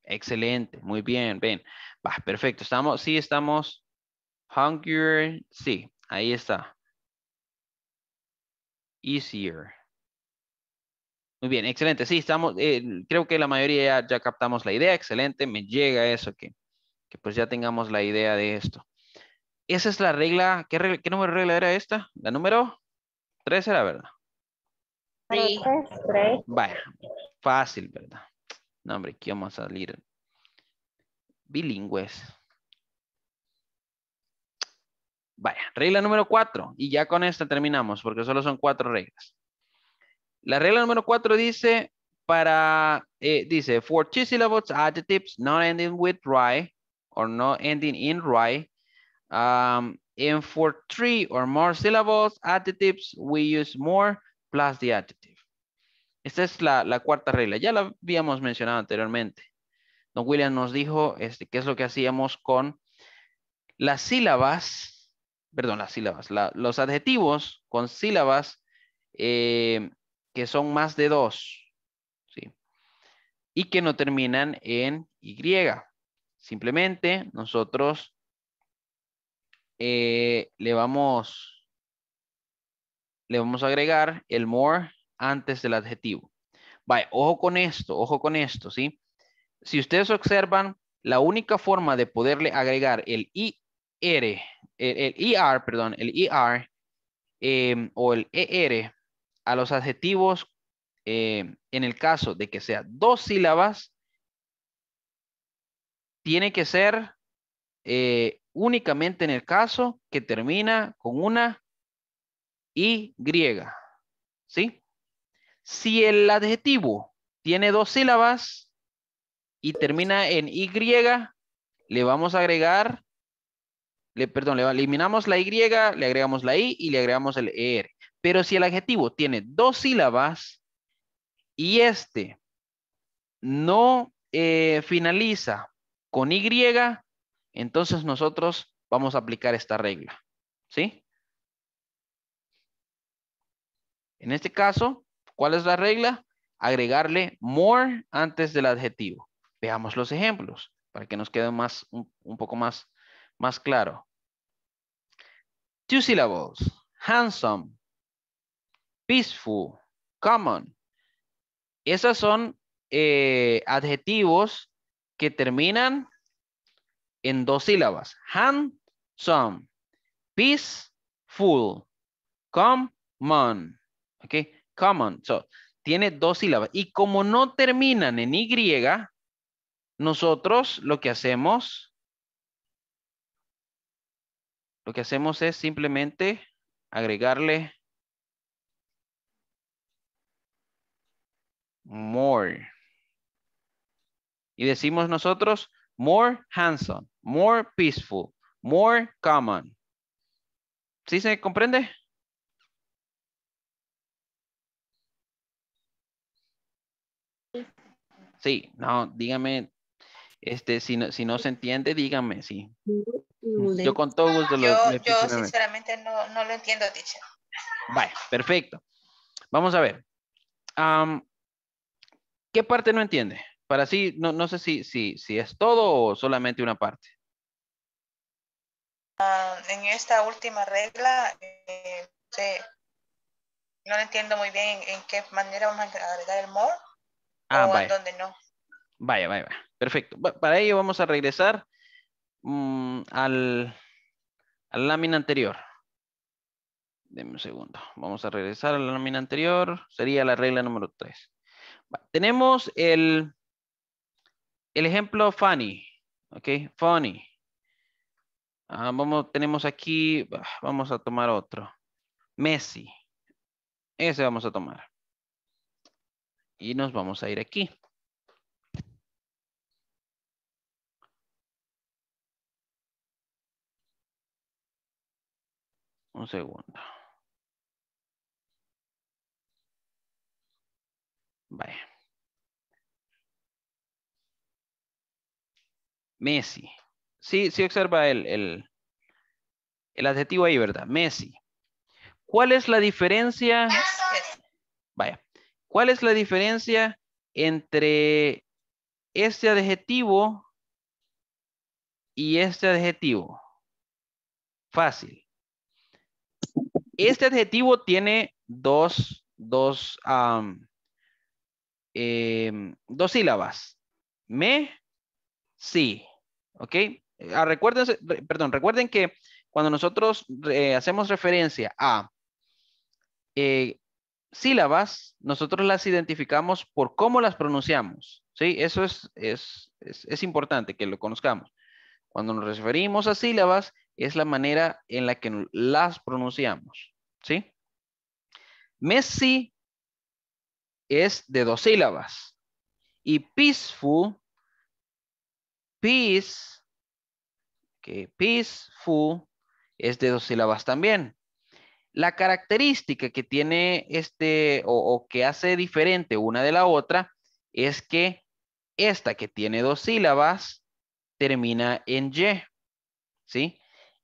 Excelente, muy bien, ven. Va, perfecto, estamos, sí, estamos hungrier, sí, ahí está. Easier. Muy bien, excelente. Sí, estamos, eh, creo que la mayoría ya, captamos la idea. Excelente, me llega eso, que, que pues ya tengamos la idea de esto. Esa es la regla, ¿qué, regla, qué número de regla era esta? La número Tres era verdad. Sí. Vaya, fácil, ¿verdad? No, hombre, aquí vamos a salir bilingües. Vaya, regla número cuatro. Y ya con esta terminamos, porque solo son cuatro reglas. La regla número cuatro dice, para, eh, dice, for two syllables, adjectives not ending with rye or not ending in right. um, And for three or more syllables, adjectives, we use more plus the adjective. Esta es la, cuarta regla. Ya la habíamos mencionado anteriormente. Don William nos dijo este, qué es lo que hacíamos con las sílabas, perdón, las sílabas, los adjetivos con sílabas eh, que son más de dos, ¿sí? Y que no terminan en Y. Simplemente nosotros eh, le vamos le vamos a agregar el more antes del adjetivo. ojo con esto, ojo con esto, ¿sí? Si ustedes observan, la única forma de poderle agregar el IR, el, e perdón, el er o el ER a los adjetivos eh, en el caso de que sea dos sílabas, tiene que ser únicamente en el caso que termina con una Y. ¿Sí? Si el adjetivo tiene dos sílabas y termina en Y, le vamos a agregar, le, perdón, le eliminamos la Y, le agregamos la I y le agregamos el ER. Pero si el adjetivo tiene dos sílabas y este no eh, finaliza con Y, entonces nosotros vamos a aplicar esta regla. ¿Sí? En este caso, ¿cuál es la regla? Agregarle more antes del adjetivo. Veamos los ejemplos para que nos quede más, un, poco más, más claro. Two syllables. Handsome. Peaceful. Common. Esos son eh, adjetivos que terminan en dos sílabas. Handsome, peaceful, common. ¿Ok? Common. So, tiene dos sílabas. Y como no terminan en Y, nosotros lo que hacemos, lo que hacemos es simplemente agregarle more. Y decimos nosotros more handsome, more peaceful, more common. ¿Sí se comprende? Sí, no, dígame, este, si no, si no se entiende, dígame, sí. Yo con todo gusto lo Yo, yo sinceramente no, lo entiendo, teacher. Vale, perfecto. Vamos a ver. ¿Qué parte no entiende? Para sí, no, sé si, si, si es todo o solamente una parte. Ah, en esta última regla, eh, no entiendo muy bien en, qué manera vamos a agregar el more ah, o en dónde no. Vaya, vaya, Perfecto. Para ello vamos a regresar mm, al, a la lámina anterior. Deme un segundo. Vamos a regresar a la lámina anterior. Sería la regla número 3. Tenemos el, el ejemplo funny, ok, funny. Ah, vamos, tenemos aquí, ah, vamos a tomar otro. Messi. Ese vamos a tomar. Y nos vamos a ir aquí. Un segundo. Vaya. Messi. Sí, sí observa el, adjetivo ahí, ¿verdad? Messi. ¿Cuál es la diferencia? Vaya. ¿Cuál es la diferencia entre este adjetivo y este adjetivo? Fácil. Este adjetivo tiene dos, dos em, sílabas. Me Sí, ¿ok? Ah, recuerden, perdón, recuerden que cuando nosotros hacemos referencia a eh, sílabas, nosotros las identificamos por cómo las pronunciamos, ¿sí? Eso es, importante que lo conozcamos. Cuando nos referimos a sílabas, es la manera en la que las pronunciamos, ¿sí? Messi es de dos sílabas y peaceful peace, que peaceful es de dos sílabas también. La característica que tiene este o, o, que hace diferente una de la otra es que esta que tiene dos sílabas termina en Y, ¿sí?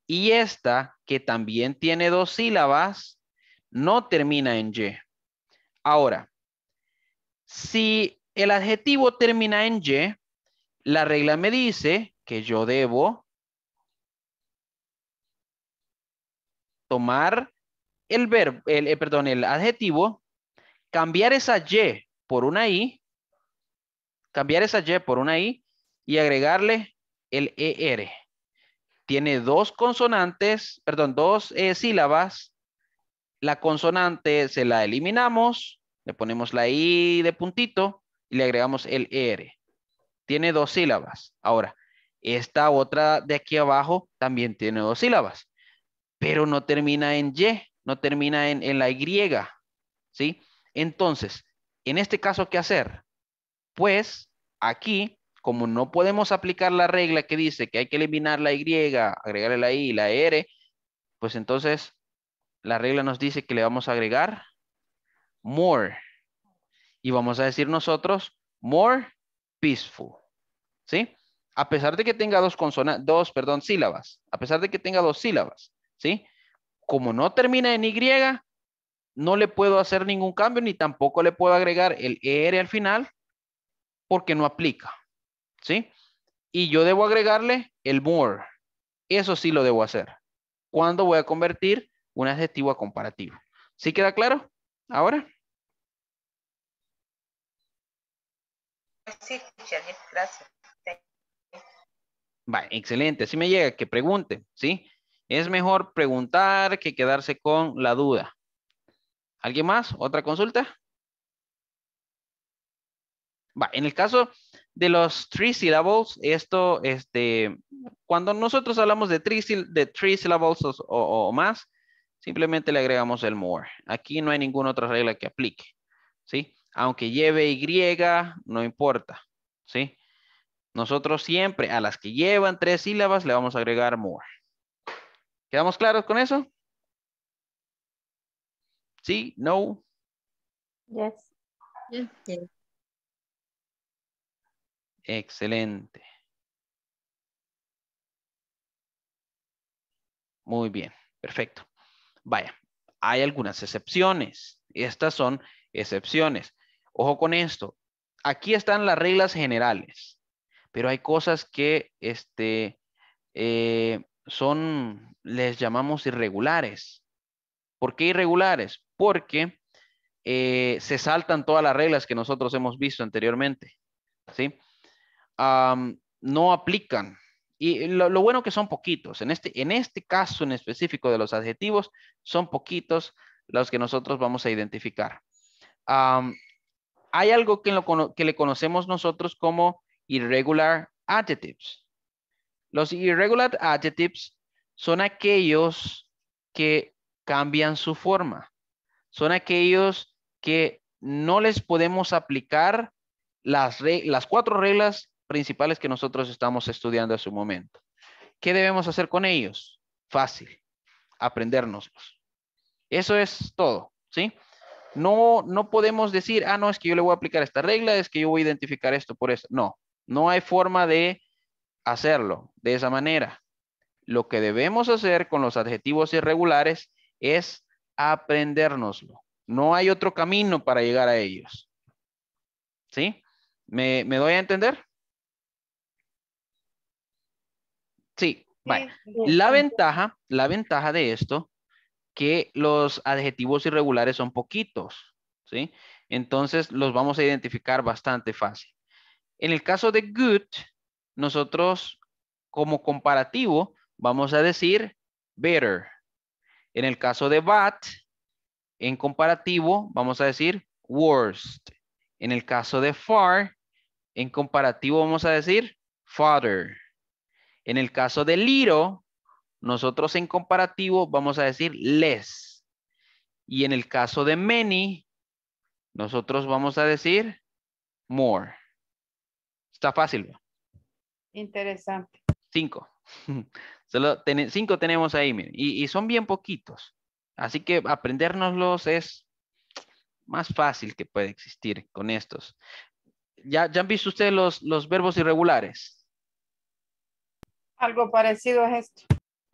Y esta que también tiene dos sílabas no termina en Y. Ahora, si el adjetivo termina en Y, la regla me dice que yo debo tomar el verbo, el, eh, perdón, el adjetivo, cambiar esa Y por una I, cambiar esa Y por una I y agregarle el ER. Tiene dos consonantes, perdón, dos eh, sílabas. La consonante se la eliminamos, le ponemos la I de puntito y le agregamos el ER tiene dos sílabas. Ahora, esta otra de aquí abajo también tiene dos sílabas, pero no termina en Y, no termina en, la Y, ¿sí? Entonces, en este caso, ¿qué hacer? Pues aquí, como no podemos aplicar la regla que dice que hay que eliminar la Y, agregarle la I y la R, pues entonces la regla nos dice que le vamos a agregar more. Y vamos a decir nosotros more peaceful. ¿Sí? A pesar de que tenga dos consonantes, dos, perdón, sílabas, a pesar de que tenga dos sílabas, ¿sí? Como no termina en Y, no le puedo hacer ningún cambio ni tampoco le puedo agregar el ER al final porque no aplica, ¿sí? Y yo debo agregarle el more. Eso sí lo debo hacer. ¿Cuándo voy a convertir un adjetivo a comparativo? ¿Sí queda claro? Ahora. Sí, gracias. excelente. si me llega que pregunte, ¿sí? Es mejor preguntar que quedarse con la duda. ¿Alguien más? ¿Otra consulta? Va, en el caso de los three syllables, esto, este, cuando nosotros hablamos de three, de syllables o, o, más, simplemente le agregamos el more. Aquí no hay ninguna otra regla que aplique, ¿sí? aunque lleve Y, no importa, ¿sí? Nosotros siempre a las que llevan tres sílabas le vamos a agregar more. ¿Quedamos claros con eso? ¿Sí? ¿No? Yes. Excelente. Muy bien, perfecto. Vaya, hay algunas excepciones. Estas son excepciones. Ojo con esto. Aquí están las reglas generales, pero hay cosas que este, eh, son, les llamamos irregulares. ¿Por qué irregulares? Porque eh, se saltan todas las reglas que nosotros hemos visto anteriormente. ¿sí? no aplican. Y lo, bueno que son poquitos. En este, en este caso en específico de los adjetivos, son poquitos los que nosotros vamos a identificar hay algo que, le conocemos nosotros como irregular adjectives. Los irregular adjectives son aquellos que cambian su forma. Son aquellos que no les podemos aplicar las, las cuatro reglas principales que nosotros estamos estudiando a su momento. ¿Qué debemos hacer con ellos? Fácil, aprendérnoslos. Eso es todo, ¿sí? No, podemos decir, ah, no, es que yo le voy a aplicar esta regla, es que yo voy a identificar esto por eso. No, no hay forma de hacerlo de esa manera. Lo que debemos hacer con los adjetivos irregulares es aprendérnoslo. No hay otro camino para llegar a ellos. ¿Sí? ¿Me, doy a entender? Sí, La ventaja, la ventaja de esto que los adjetivos irregulares son poquitos, ¿sí? Entonces los vamos a identificar bastante fácil. En el caso de good, nosotros como comparativo vamos a decir better. En el caso de bad, en comparativo vamos a decir worst. En el caso de far, en comparativo vamos a decir father. En el caso de little, nosotros en comparativo vamos a decir less. Y en el caso de many, nosotros vamos a decir more. Está fácil. Interesante. Cinco. Solo cinco tenemos ahí, Y, son bien poquitos. Así que aprendérnoslos es más fácil que puede existir con estos. ¿Ya, ya han visto ustedes los, los verbos irregulares? Algo parecido a esto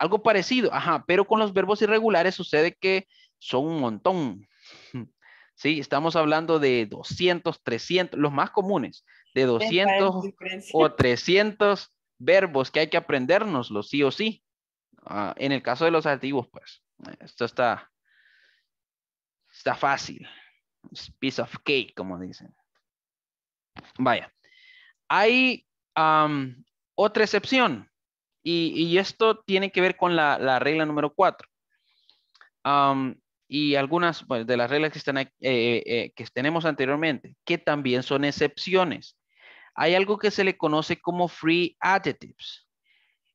algo parecido, ajá, pero con los verbos irregulares sucede que son un montón. Sí, estamos hablando de 200, 300, los más comunes, de 200 o 300 verbos que hay que aprendernos, los sí o sí. Ah, en el caso de los adjetivos, pues, esto está, está fácil. piece of cake, como dicen. Vaya. Hay otra excepción y, esto tiene que ver con la, regla número 4. y algunas pues, de las reglas que, están, eh, eh, que tenemos anteriormente, que también son excepciones. Hay algo que se le conoce como free adjectives.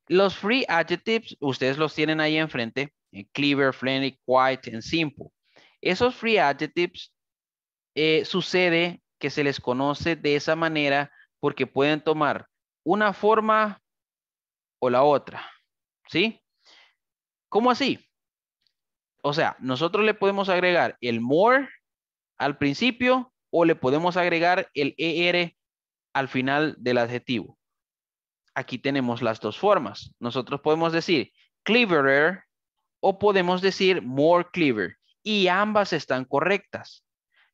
Los free adjectives, ustedes los tienen ahí enfrente, eh, clever, friendly, quiet, and simple. Esos free adjectives sucede que se les conoce de esa manera porque pueden tomar una forma la otra. ¿Sí? ¿Cómo así? O sea, nosotros le podemos agregar el more al principio o le podemos agregar el er al final del adjetivo. Aquí tenemos las dos formas. Nosotros podemos decir cleverer o podemos decir more clever y ambas están correctas.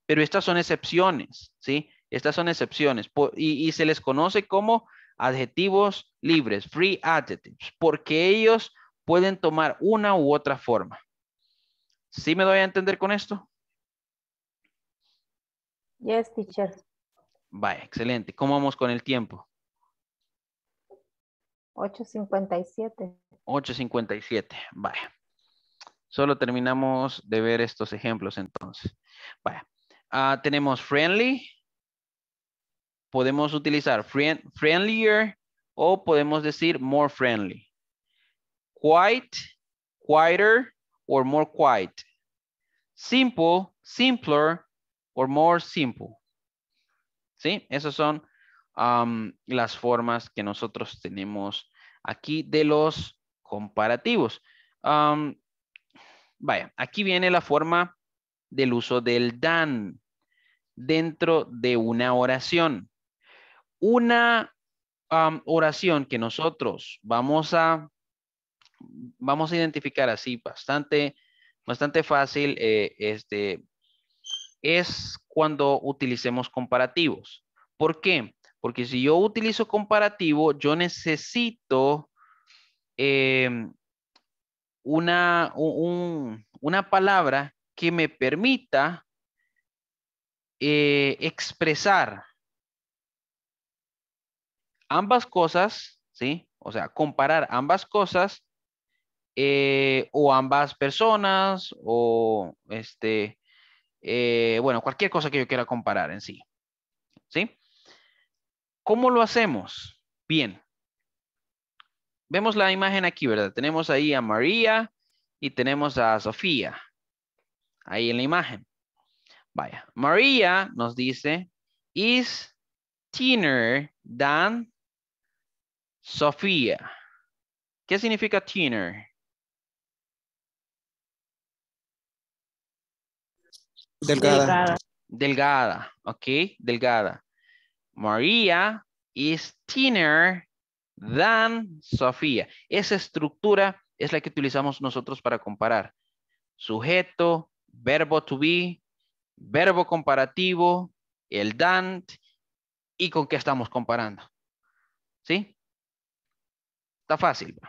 Pero estas son excepciones, ¿sí? Estas son excepciones y, y se les conoce como adjetivos libres, free adjectives, porque ellos pueden tomar una u otra forma. ¿Sí me doy a entender con esto? Yes, teacher. Vaya, excelente. ¿Cómo vamos con el tiempo? 8.57. 8.57, vaya. Solo terminamos de ver estos ejemplos entonces. Vaya. Ah, tenemos friendly, podemos utilizar friendlier o podemos decir more friendly. Quite, quieter, or more quiet. Simple, simpler, or more simple. ¿Sí? Esas son um, las formas que nosotros tenemos aquí de los comparativos. Um, vaya, aquí viene la forma del uso del dan dentro de una oración una oración que nosotros vamos a, vamos a identificar así bastante, bastante fácil eh, este, es cuando utilicemos comparativos. ¿Por qué? Porque si yo utilizo comparativo, yo necesito em, una, una palabra que me permita eh, expresar ambas cosas, ¿sí? O sea, comparar ambas cosas eh, o ambas personas o este, eh, bueno, cualquier cosa que yo quiera comparar en sí. ¿Sí? ¿Cómo lo hacemos? Bien. Vemos la imagen aquí, ¿verdad? Tenemos ahí a María y tenemos a Sofía. Ahí en la imagen. Vaya, María nos dice, is thinner than Sofía. ¿Qué significa thinner? Delgada. Delgada. ok, delgada. María is thinner than Sofía. Esa estructura es la que utilizamos nosotros para comparar. Sujeto, verbo to be, verbo comparativo, el than y con qué estamos comparando. ¿Sí? fácil.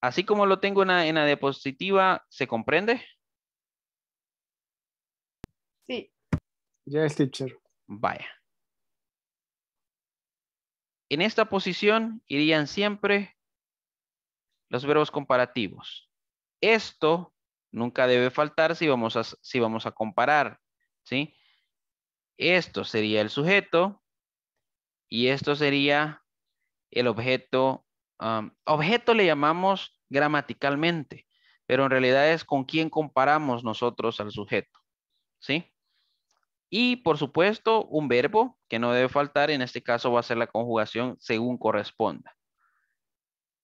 Así como lo tengo en la, diapositiva, ¿se comprende? Sí. Ya es teacher. Vaya. En esta posición irían siempre los verbos comparativos. Esto nunca debe faltar si vamos a, si vamos a comparar, ¿sí? Esto sería el sujeto. Y esto sería el objeto. objeto le llamamos gramaticalmente, pero en realidad es con quién comparamos nosotros al sujeto. ¿Sí? Y por supuesto, un verbo que no debe faltar. En este caso va a ser la conjugación según corresponda.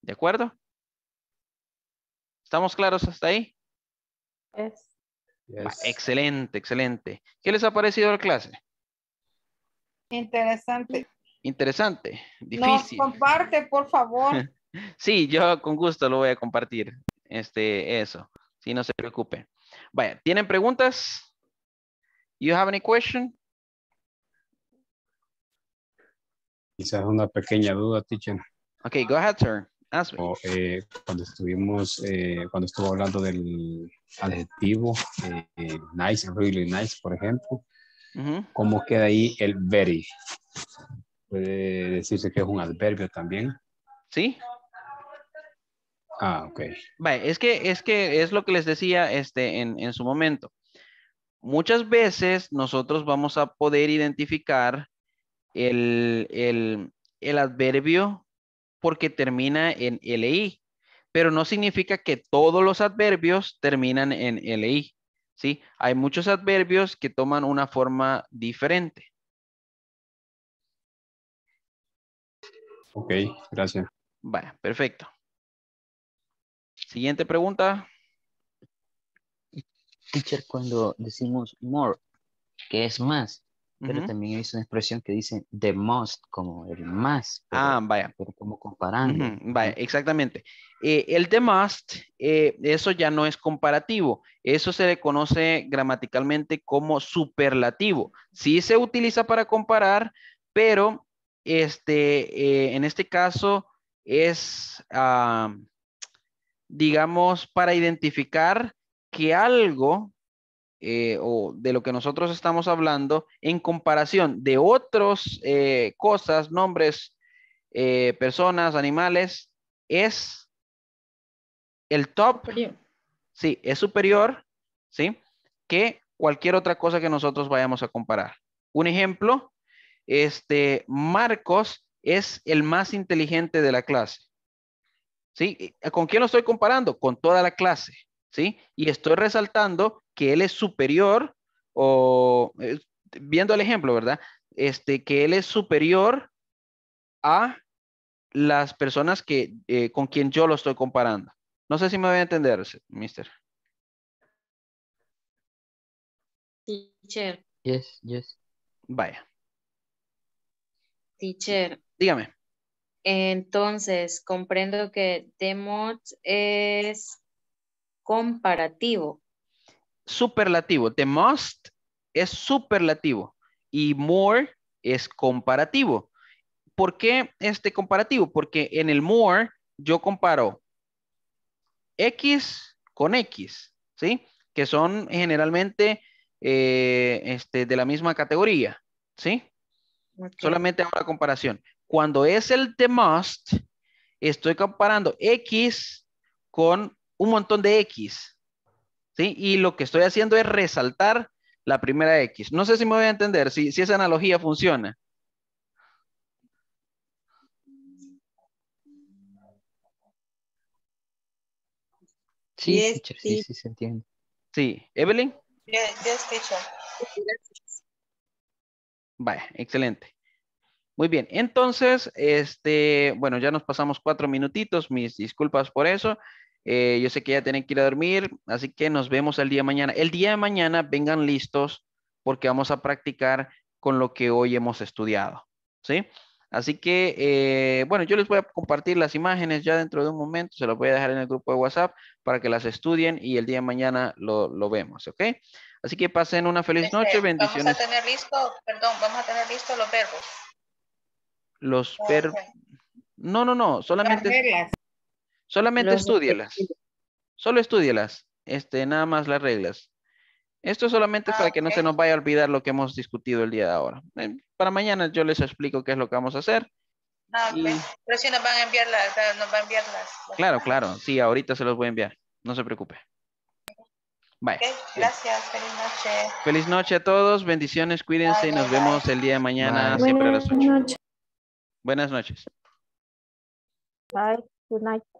¿De acuerdo? ¿Estamos claros hasta ahí? excelente, excelente. ¿Qué les ha parecido la clase? Interesante interesante, difícil. No, comparte, por favor. sí, yo con gusto lo voy a compartir. Este, eso. Si no se preocupe. Vaya, ¿tienen preguntas? You have any question? Quizás una pequeña duda, teacher. Ok, go ahead, sir. Ask me. Eh, cuando estuvimos, eh, cuando estuvo hablando del adjetivo eh, nice, really nice, por ejemplo, ¿cómo queda ahí el very? puede decirse que es un adverbio también. Sí. Ah, ok. es que es, que es lo que les decía este, en, su momento. Muchas veces nosotros vamos a poder identificar el, adverbio porque termina en LI, pero no significa que todos los adverbios terminan en LI. ¿sí? Hay muchos adverbios que toman una forma diferente. Ok, gracias. Vaya, perfecto. Siguiente pregunta. Teacher, cuando decimos more, que es más, pero también hay una expresión que dice the most, como el más. ah, vaya. Pero como comparando. Vaya, exactamente. Eh, el the must, eh, eso ya no es comparativo. Eso se le conoce gramaticalmente como superlativo. Sí se utiliza para comparar, pero este, eh, en este caso es, ah, digamos, para identificar que algo eh, o de lo que nosotros estamos hablando en comparación de otras eh, cosas, nombres, personas, animales, es el top, sí, es superior, ¿sí? Que cualquier otra cosa que nosotros vayamos a comparar. Un ejemplo, este, Marcos es el más inteligente de la clase. ¿Sí? Eh, ¿Con quién lo estoy comparando? Con toda la clase. ¿Sí? Y estoy resaltando que él es superior o, eh, viendo el ejemplo, ¿verdad? Este, que él es superior a las personas que, eh, con quien yo lo estoy comparando. No sé si me voy a entender, mister. Teacher. Yes, yes. Vaya. Teacher. Dígame. Entonces, comprendo que demot es comparativo. Superlativo. The most es superlativo y more es comparativo. ¿Por qué este comparativo? Porque en el more yo comparo X con X, ¿sí? Que son generalmente eh, este, de la misma categoría, ¿sí? Solamente hago la comparación. Cuando es el the must, estoy comparando X con un montón de X. ¿sí? Y lo que estoy haciendo es resaltar la primera X. No sé si me voy a entender, si, esa analogía funciona. Sí, sí, sí, se entiende. Sí, Evelyn. Vaya, excelente. Muy bien, entonces, este, bueno, ya nos pasamos cuatro minutitos, mis disculpas por eso. Eh, yo sé que ya tienen que ir a dormir, así que nos vemos el día de mañana. El día de mañana vengan listos porque vamos a practicar con lo que hoy hemos estudiado, ¿sí? Así que, eh, bueno, yo les voy a compartir las imágenes ya dentro de un momento, se las voy a dejar en el grupo de WhatsApp para que las estudien y el día de mañana lo, vemos, ¿ok? Así que pasen una feliz este, noche, bendiciones. Vamos a tener listo, perdón, vamos a tener listo los verbos. Los ah, verbos. No, no, no, solamente. Las Solamente estudialas. Solo estudialas. Este, nada más las reglas. Esto solamente es ah, para que no se nos vaya a olvidar lo que hemos discutido el día de ahora. Eh, para mañana yo les explico qué es lo que vamos a hacer. Ah, Pero nos van a enviar las, Claro, claro. Sí, ahorita se los voy a enviar. No se preocupe. Bye. gracias, feliz noche. Feliz noche a todos, bendiciones, cuídense y nos vemos el día de mañana, siempre a las 8. Buenas noches. Bye, good night.